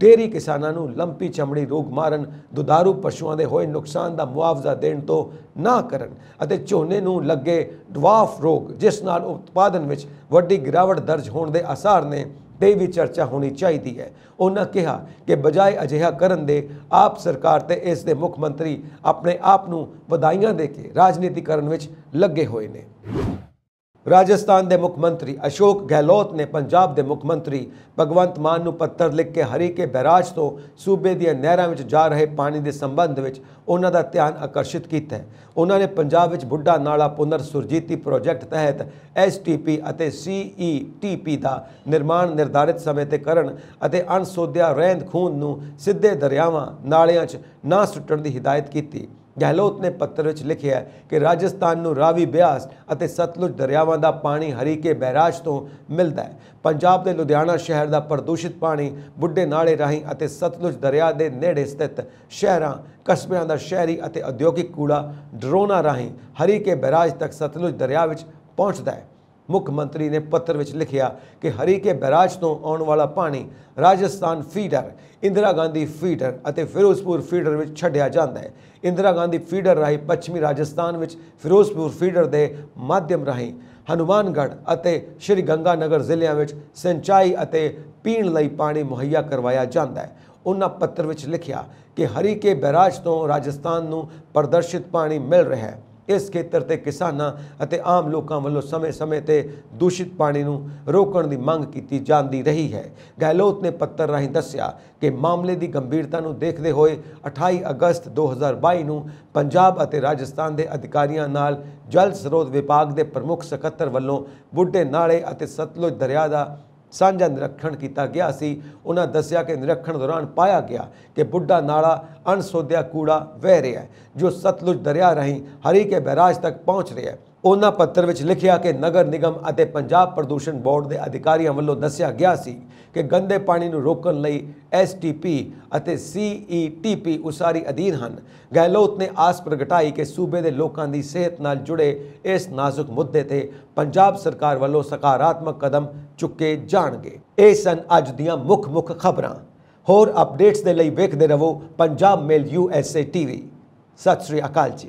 Speaker 1: ਡੇਰੀ ਕਿਸਾਨਾਂ ਨੂੰ ਲੰਪੀ ਚਮੜੀ ਰੋਗ ਮਾਰਨ ਦੁਧਾਰੂ ਪਸ਼ੂਆਂ ਦੇ ਹੋਏ ਨੁਕਸਾਨ ਦਾ ਮੁਆਵਜ਼ਾ ਦੇਣ ਤੋਂ ਨਾ ਕਰਨ ਅਤੇ ਝੋਨੇ ਨੂੰ ਲੱਗੇ ਡਵਾਫ ਰੋਗ ਜਿਸ ਨਾਲ ਉਤਪਾਦਨ ਵਿੱਚ ਵੱਡੀ ਗਿਰਾਵਟ ਦਰਜ ਹੋਣ ਦੇ ਆਸਾਰ ਨੇ ਤੇ ਵੀ ਚਰਚਾ ਹੋਣੀ ਚਾਹੀਦੀ ਹੈ ਉਹਨਾਂ ਕਿਹਾ ਕਿ ਬਜਾਏ ਅਜਿਹਾ ਕਰਨ ਦੇ ਆਪ ਸਰਕਾਰ ਤੇ ਇਸ ਦੇ ਮੁੱਖ ਮੰਤਰੀ ਆਪਣੇ ਆਪ ਨੂੰ ਵਧਾਈਆਂ ਦੇ ਕੇ ਰਾਜਨੀਤੀ ਕਰਨ ਵਿੱਚ ਲੱਗੇ ਹੋਏ ਨੇ ਰਾਜਸਥਾਨ ਦੇ ਮੁੱਖ ਮੰਤਰੀ ਅਸ਼ੋਕ ਗਹਿਲੋਤ ਨੇ ਪੰਜਾਬ ਦੇ ਮੁੱਖ ਮੰਤਰੀ ਭਗਵੰਤ ਮਾਨ ਨੂੰ ਪੱਤਰ ਲਿਖ ਕੇ ਹਰੀ ਕੇ ਬੈਰਾਜ ਤੋਂ ਸੂਬੇ ਦੀਆਂ ਨਹਿਰਾਂ ਵਿੱਚ ਜਾ ਰਹੇ ਪਾਣੀ ਦੇ ਸੰਬੰਧ ਵਿੱਚ ਉਹਨਾਂ ਦਾ ਧਿਆਨ ਆਕਰਸ਼ਿਤ ਕੀਤਾ ਹੈ ਉਹਨਾਂ ਨੇ ਪੰਜਾਬ ਵਿੱਚ ਬੁੱਢਾ ਨਾਲਾ ਪੁਨਰ ਸੁਰਜੀਤੀ ਪ੍ਰੋਜੈਕਟ ਤਹਿਤ ਐਸਟੀਪੀ ਅਤੇ ਸੀਈਟੀਪੀ ਦਾ ਨਿਰਮਾਣ ਨਿਰਧਾਰਿਤ ਸਮੇਂ ਤੇ ਕਰਨ ਅਤੇ ਅਣਸੋਧਿਆ ਰਹਿੰਦ ਖੂਨ ਨੂੰ ਸਿੱਧੇ ਦਰਿਆਵਾਂ ਨਾਲਿਆਂ 'ਚ ਨਾ ਸੁੱਟਣ ਦੀ ਹਦਾਇਤ ਕੀਤੀ ਗਹਿਲੋਤ ਨੇ ਪੱਤਰ ਵਿੱਚ ਲਿਖਿਆ ਕਿ ਰਾਜਸਥਾਨ ਨੂੰ ਰਾਵੀ ਬਿਆਸ ਅਤੇ ਸਤਲੁਜ ਦਰਿਆਵਾਂ ਦਾ ਪਾਣੀ ਹਰੀਕੇ ਬੈਰਾਜ ਤੋਂ ਮਿਲਦਾ ਹੈ ਪੰਜਾਬ ਦੇ ਲੁਧਿਆਣਾ ਸ਼ਹਿਰ ਦਾ ਪ੍ਰਦੂਸ਼ਿਤ ਪਾਣੀ ਬੁੱਢੇ ਨਾਲੇ ਰਾਹੀਂ ਅਤੇ ਸਤਲੁਜ ਦਰਿਆ ਦੇ ਨੇੜੇ ਸਥਿਤ ਸ਼ਹਿਰਾਂ ਕਸਬਿਆਂ ਦਾ ਸ਼ਹਿਰੀ ਅਤੇ ਉਦਯੋਗਿਕ ਕੂੜਾ ਡਰੋਨਾ ਰਾਹੀਂ ਹਰੀਕੇ ਬੈਰਾਜ ਤੱਕ ਸਤਲੁਜ ਦਰਿਆ ਵਿੱਚ ਪਹੁੰਚਦਾ ਹੈ ਮੁੱਖ ਮੰਤਰੀ ਨੇ ਪੱਤਰ ਵਿੱਚ ਲਿਖਿਆ ਕਿ ਹਰੀਕੇ ਬੈਰਾਜ ਤੋਂ ਆਉਣ ਵਾਲਾ ਪਾਣੀ ਰਾਜਸਥਾਨ ਫੀਡਰ ਇੰਦਰਾ ਗਾਂਧੀ ਫੀਡਰ ਅਤੇ ਫਿਰੋਜ਼ਪੁਰ ਫੀਡਰ ਵਿੱਚ ਛੱਡਿਆ ਜਾਂਦਾ ਹੈ ਇੰਦਰਾ ਗਾਂਧੀ ਫੀਡਰ ਰਾਹੀਂ ਪੱਛਮੀ ਰਾਜਸਥਾਨ ਵਿੱਚ ਫਿਰੋਜ਼ਪੁਰ ਫੀਡਰ ਦੇ ਮਾਧਿਅਮ ਰਾਹੀਂ ਹਨੂਮਾਨਗੜ੍ਹ ਅਤੇ ਸ਼੍ਰੀ ਗੰਗਾਨਗਰ ਜ਼ਿਲ੍ਹਿਆਂ ਵਿੱਚ ਸਿੰਚਾਈ ਅਤੇ ਪੀਣ ਲਈ ਪਾਣੀ ਮੁਹੱਈਆ ਕਰਵਾਇਆ ਜਾਂਦਾ ਹੈ ਉਹਨਾਂ ਪੱਤਰ ਵਿੱਚ ਲਿਖਿਆ ਕਿ ਹਰੀਕੇ ਬੈਰਾਜ ਤੋਂ ਰਾਜਸਥਾਨ ਨੂੰ ਪ੍ਰਦਰਸ਼ਿਤ ਪਾਣੀ ਮਿਲ ਰਿਹਾ ਹੈ ਇਸ ਖੇਤਰ ਤੇ ਕਿਸਾਨਾਂ ਅਤੇ ਆਮ ਲੋਕਾਂ ਵੱਲੋਂ ਸਮੇਂ-ਸਮੇਂ ਤੇ ਦੂਸ਼ਿਤ ਪਾਣੀ ਨੂੰ ਰੋਕਣ ਦੀ ਮੰਗ ਕੀਤੀ ਜਾਂਦੀ ਰਹੀ ਹੈ ਗਹਿਲੋਤ ਨੇ ਪੱਤਰ ਰਾਹੀਂ ਦੱਸਿਆ ਕਿ ਮਾਮਲੇ ਦੀ ਗੰਭੀਰਤਾ ਨੂੰ ਦੇਖਦੇ ਹੋਏ 28 ਅਗਸਤ 2022 ਨੂੰ ਪੰਜਾਬ ਅਤੇ ਰਾਜਸਥਾਨ ਦੇ ਅਧਿਕਾਰੀਆਂ ਨਾਲ ਜਲ ਸਰੋਤ ਵਿਭਾਗ ਦੇ ਪ੍ਰਮੁੱਖ ਸਕੱਤਰ ਵੱਲੋਂ ਬੁੱਢੇ ਨਾਲੇ ਅਤੇ ਸਤਲੁਜ ਦਰਿਆ ਦਾ ਸਾਂਝਾ ਨਿਰੀਖਣ ਕੀਤਾ ਗਿਆ ਸੀ ਉਹਨਾਂ ਦੱਸਿਆ ਕਿ ਨਿਰੀਖਣ ਦੌਰਾਨ ਪਾਇਆ ਗਿਆ ਕਿ ਬੁੱਢਾ ਨਾਲਾ ਅਣਸੋਧਿਆ ਕੂੜਾ ਵਹਿ ਰਿਹਾ ਹੈ ਜੋ ਸਤਲੁਜ ਦਰਿਆ ਰਾਹੀਂ ਹਰੀ ਕੇ ਬੈਰਾਜ ਤੱਕ ਪਹੁੰਚ ਰਿਹਾ ਹੈ ਉਹਨਾਂ ਪੱਤਰ ਵਿੱਚ ਲਿਖਿਆ ਕਿ ਨਗਰ ਨਿਗਮ ਅਤੇ ਪੰਜਾਬ ਪ੍ਰਦੂਸ਼ਣ ਬੋਰਡ ਦੇ ਅਧਿਕਾਰੀਆਂ ਵੱਲੋਂ ਦੱਸਿਆ ਗਿਆ ਸੀ ਕਿ ਗੰਦੇ ਪਾਣੀ ਨੂੰ ਰੋਕਣ ਲਈ ਐਸਟੀਪੀ ਅਤੇ ਸੀਈਟੀਪੀ ਉਸਾਰੀ ਅਧੀਨ ਹਨ ਗਹਿਲੋਤ ਨੇ ਆਸ ਪ੍ਰਗਟਾਈ ਕਿ ਸੂਬੇ ਦੇ ਲੋਕਾਂ ਦੀ ਸਿਹਤ ਨਾਲ ਜੁੜੇ ਇਸ ਨਾਜ਼ੁਕ ਮੁੱਦੇ ਤੇ ਪੰਜਾਬ ਸਰਕਾਰ ਵੱਲੋਂ ਸਕਾਰਾਤਮਕ ਕਦਮ ਚੁੱਕੇ ਜਾਣਗੇ ਇਹ ਸਨ ਅੱਜ ਦੀਆਂ ਮੁੱਖ-ਮੁੱਖ ਖਬਰਾਂ ਹੋਰ ਅਪਡੇਟਸ ਦੇ ਲਈ ਵੇਖਦੇ ਰਹੋ ਪੰਜਾਬ ਮੇਲ ਯੂਐਸਏ ਟੀਵੀ ਸਤਿ ਸ੍ਰੀ ਅਕਾਲ ਜੀ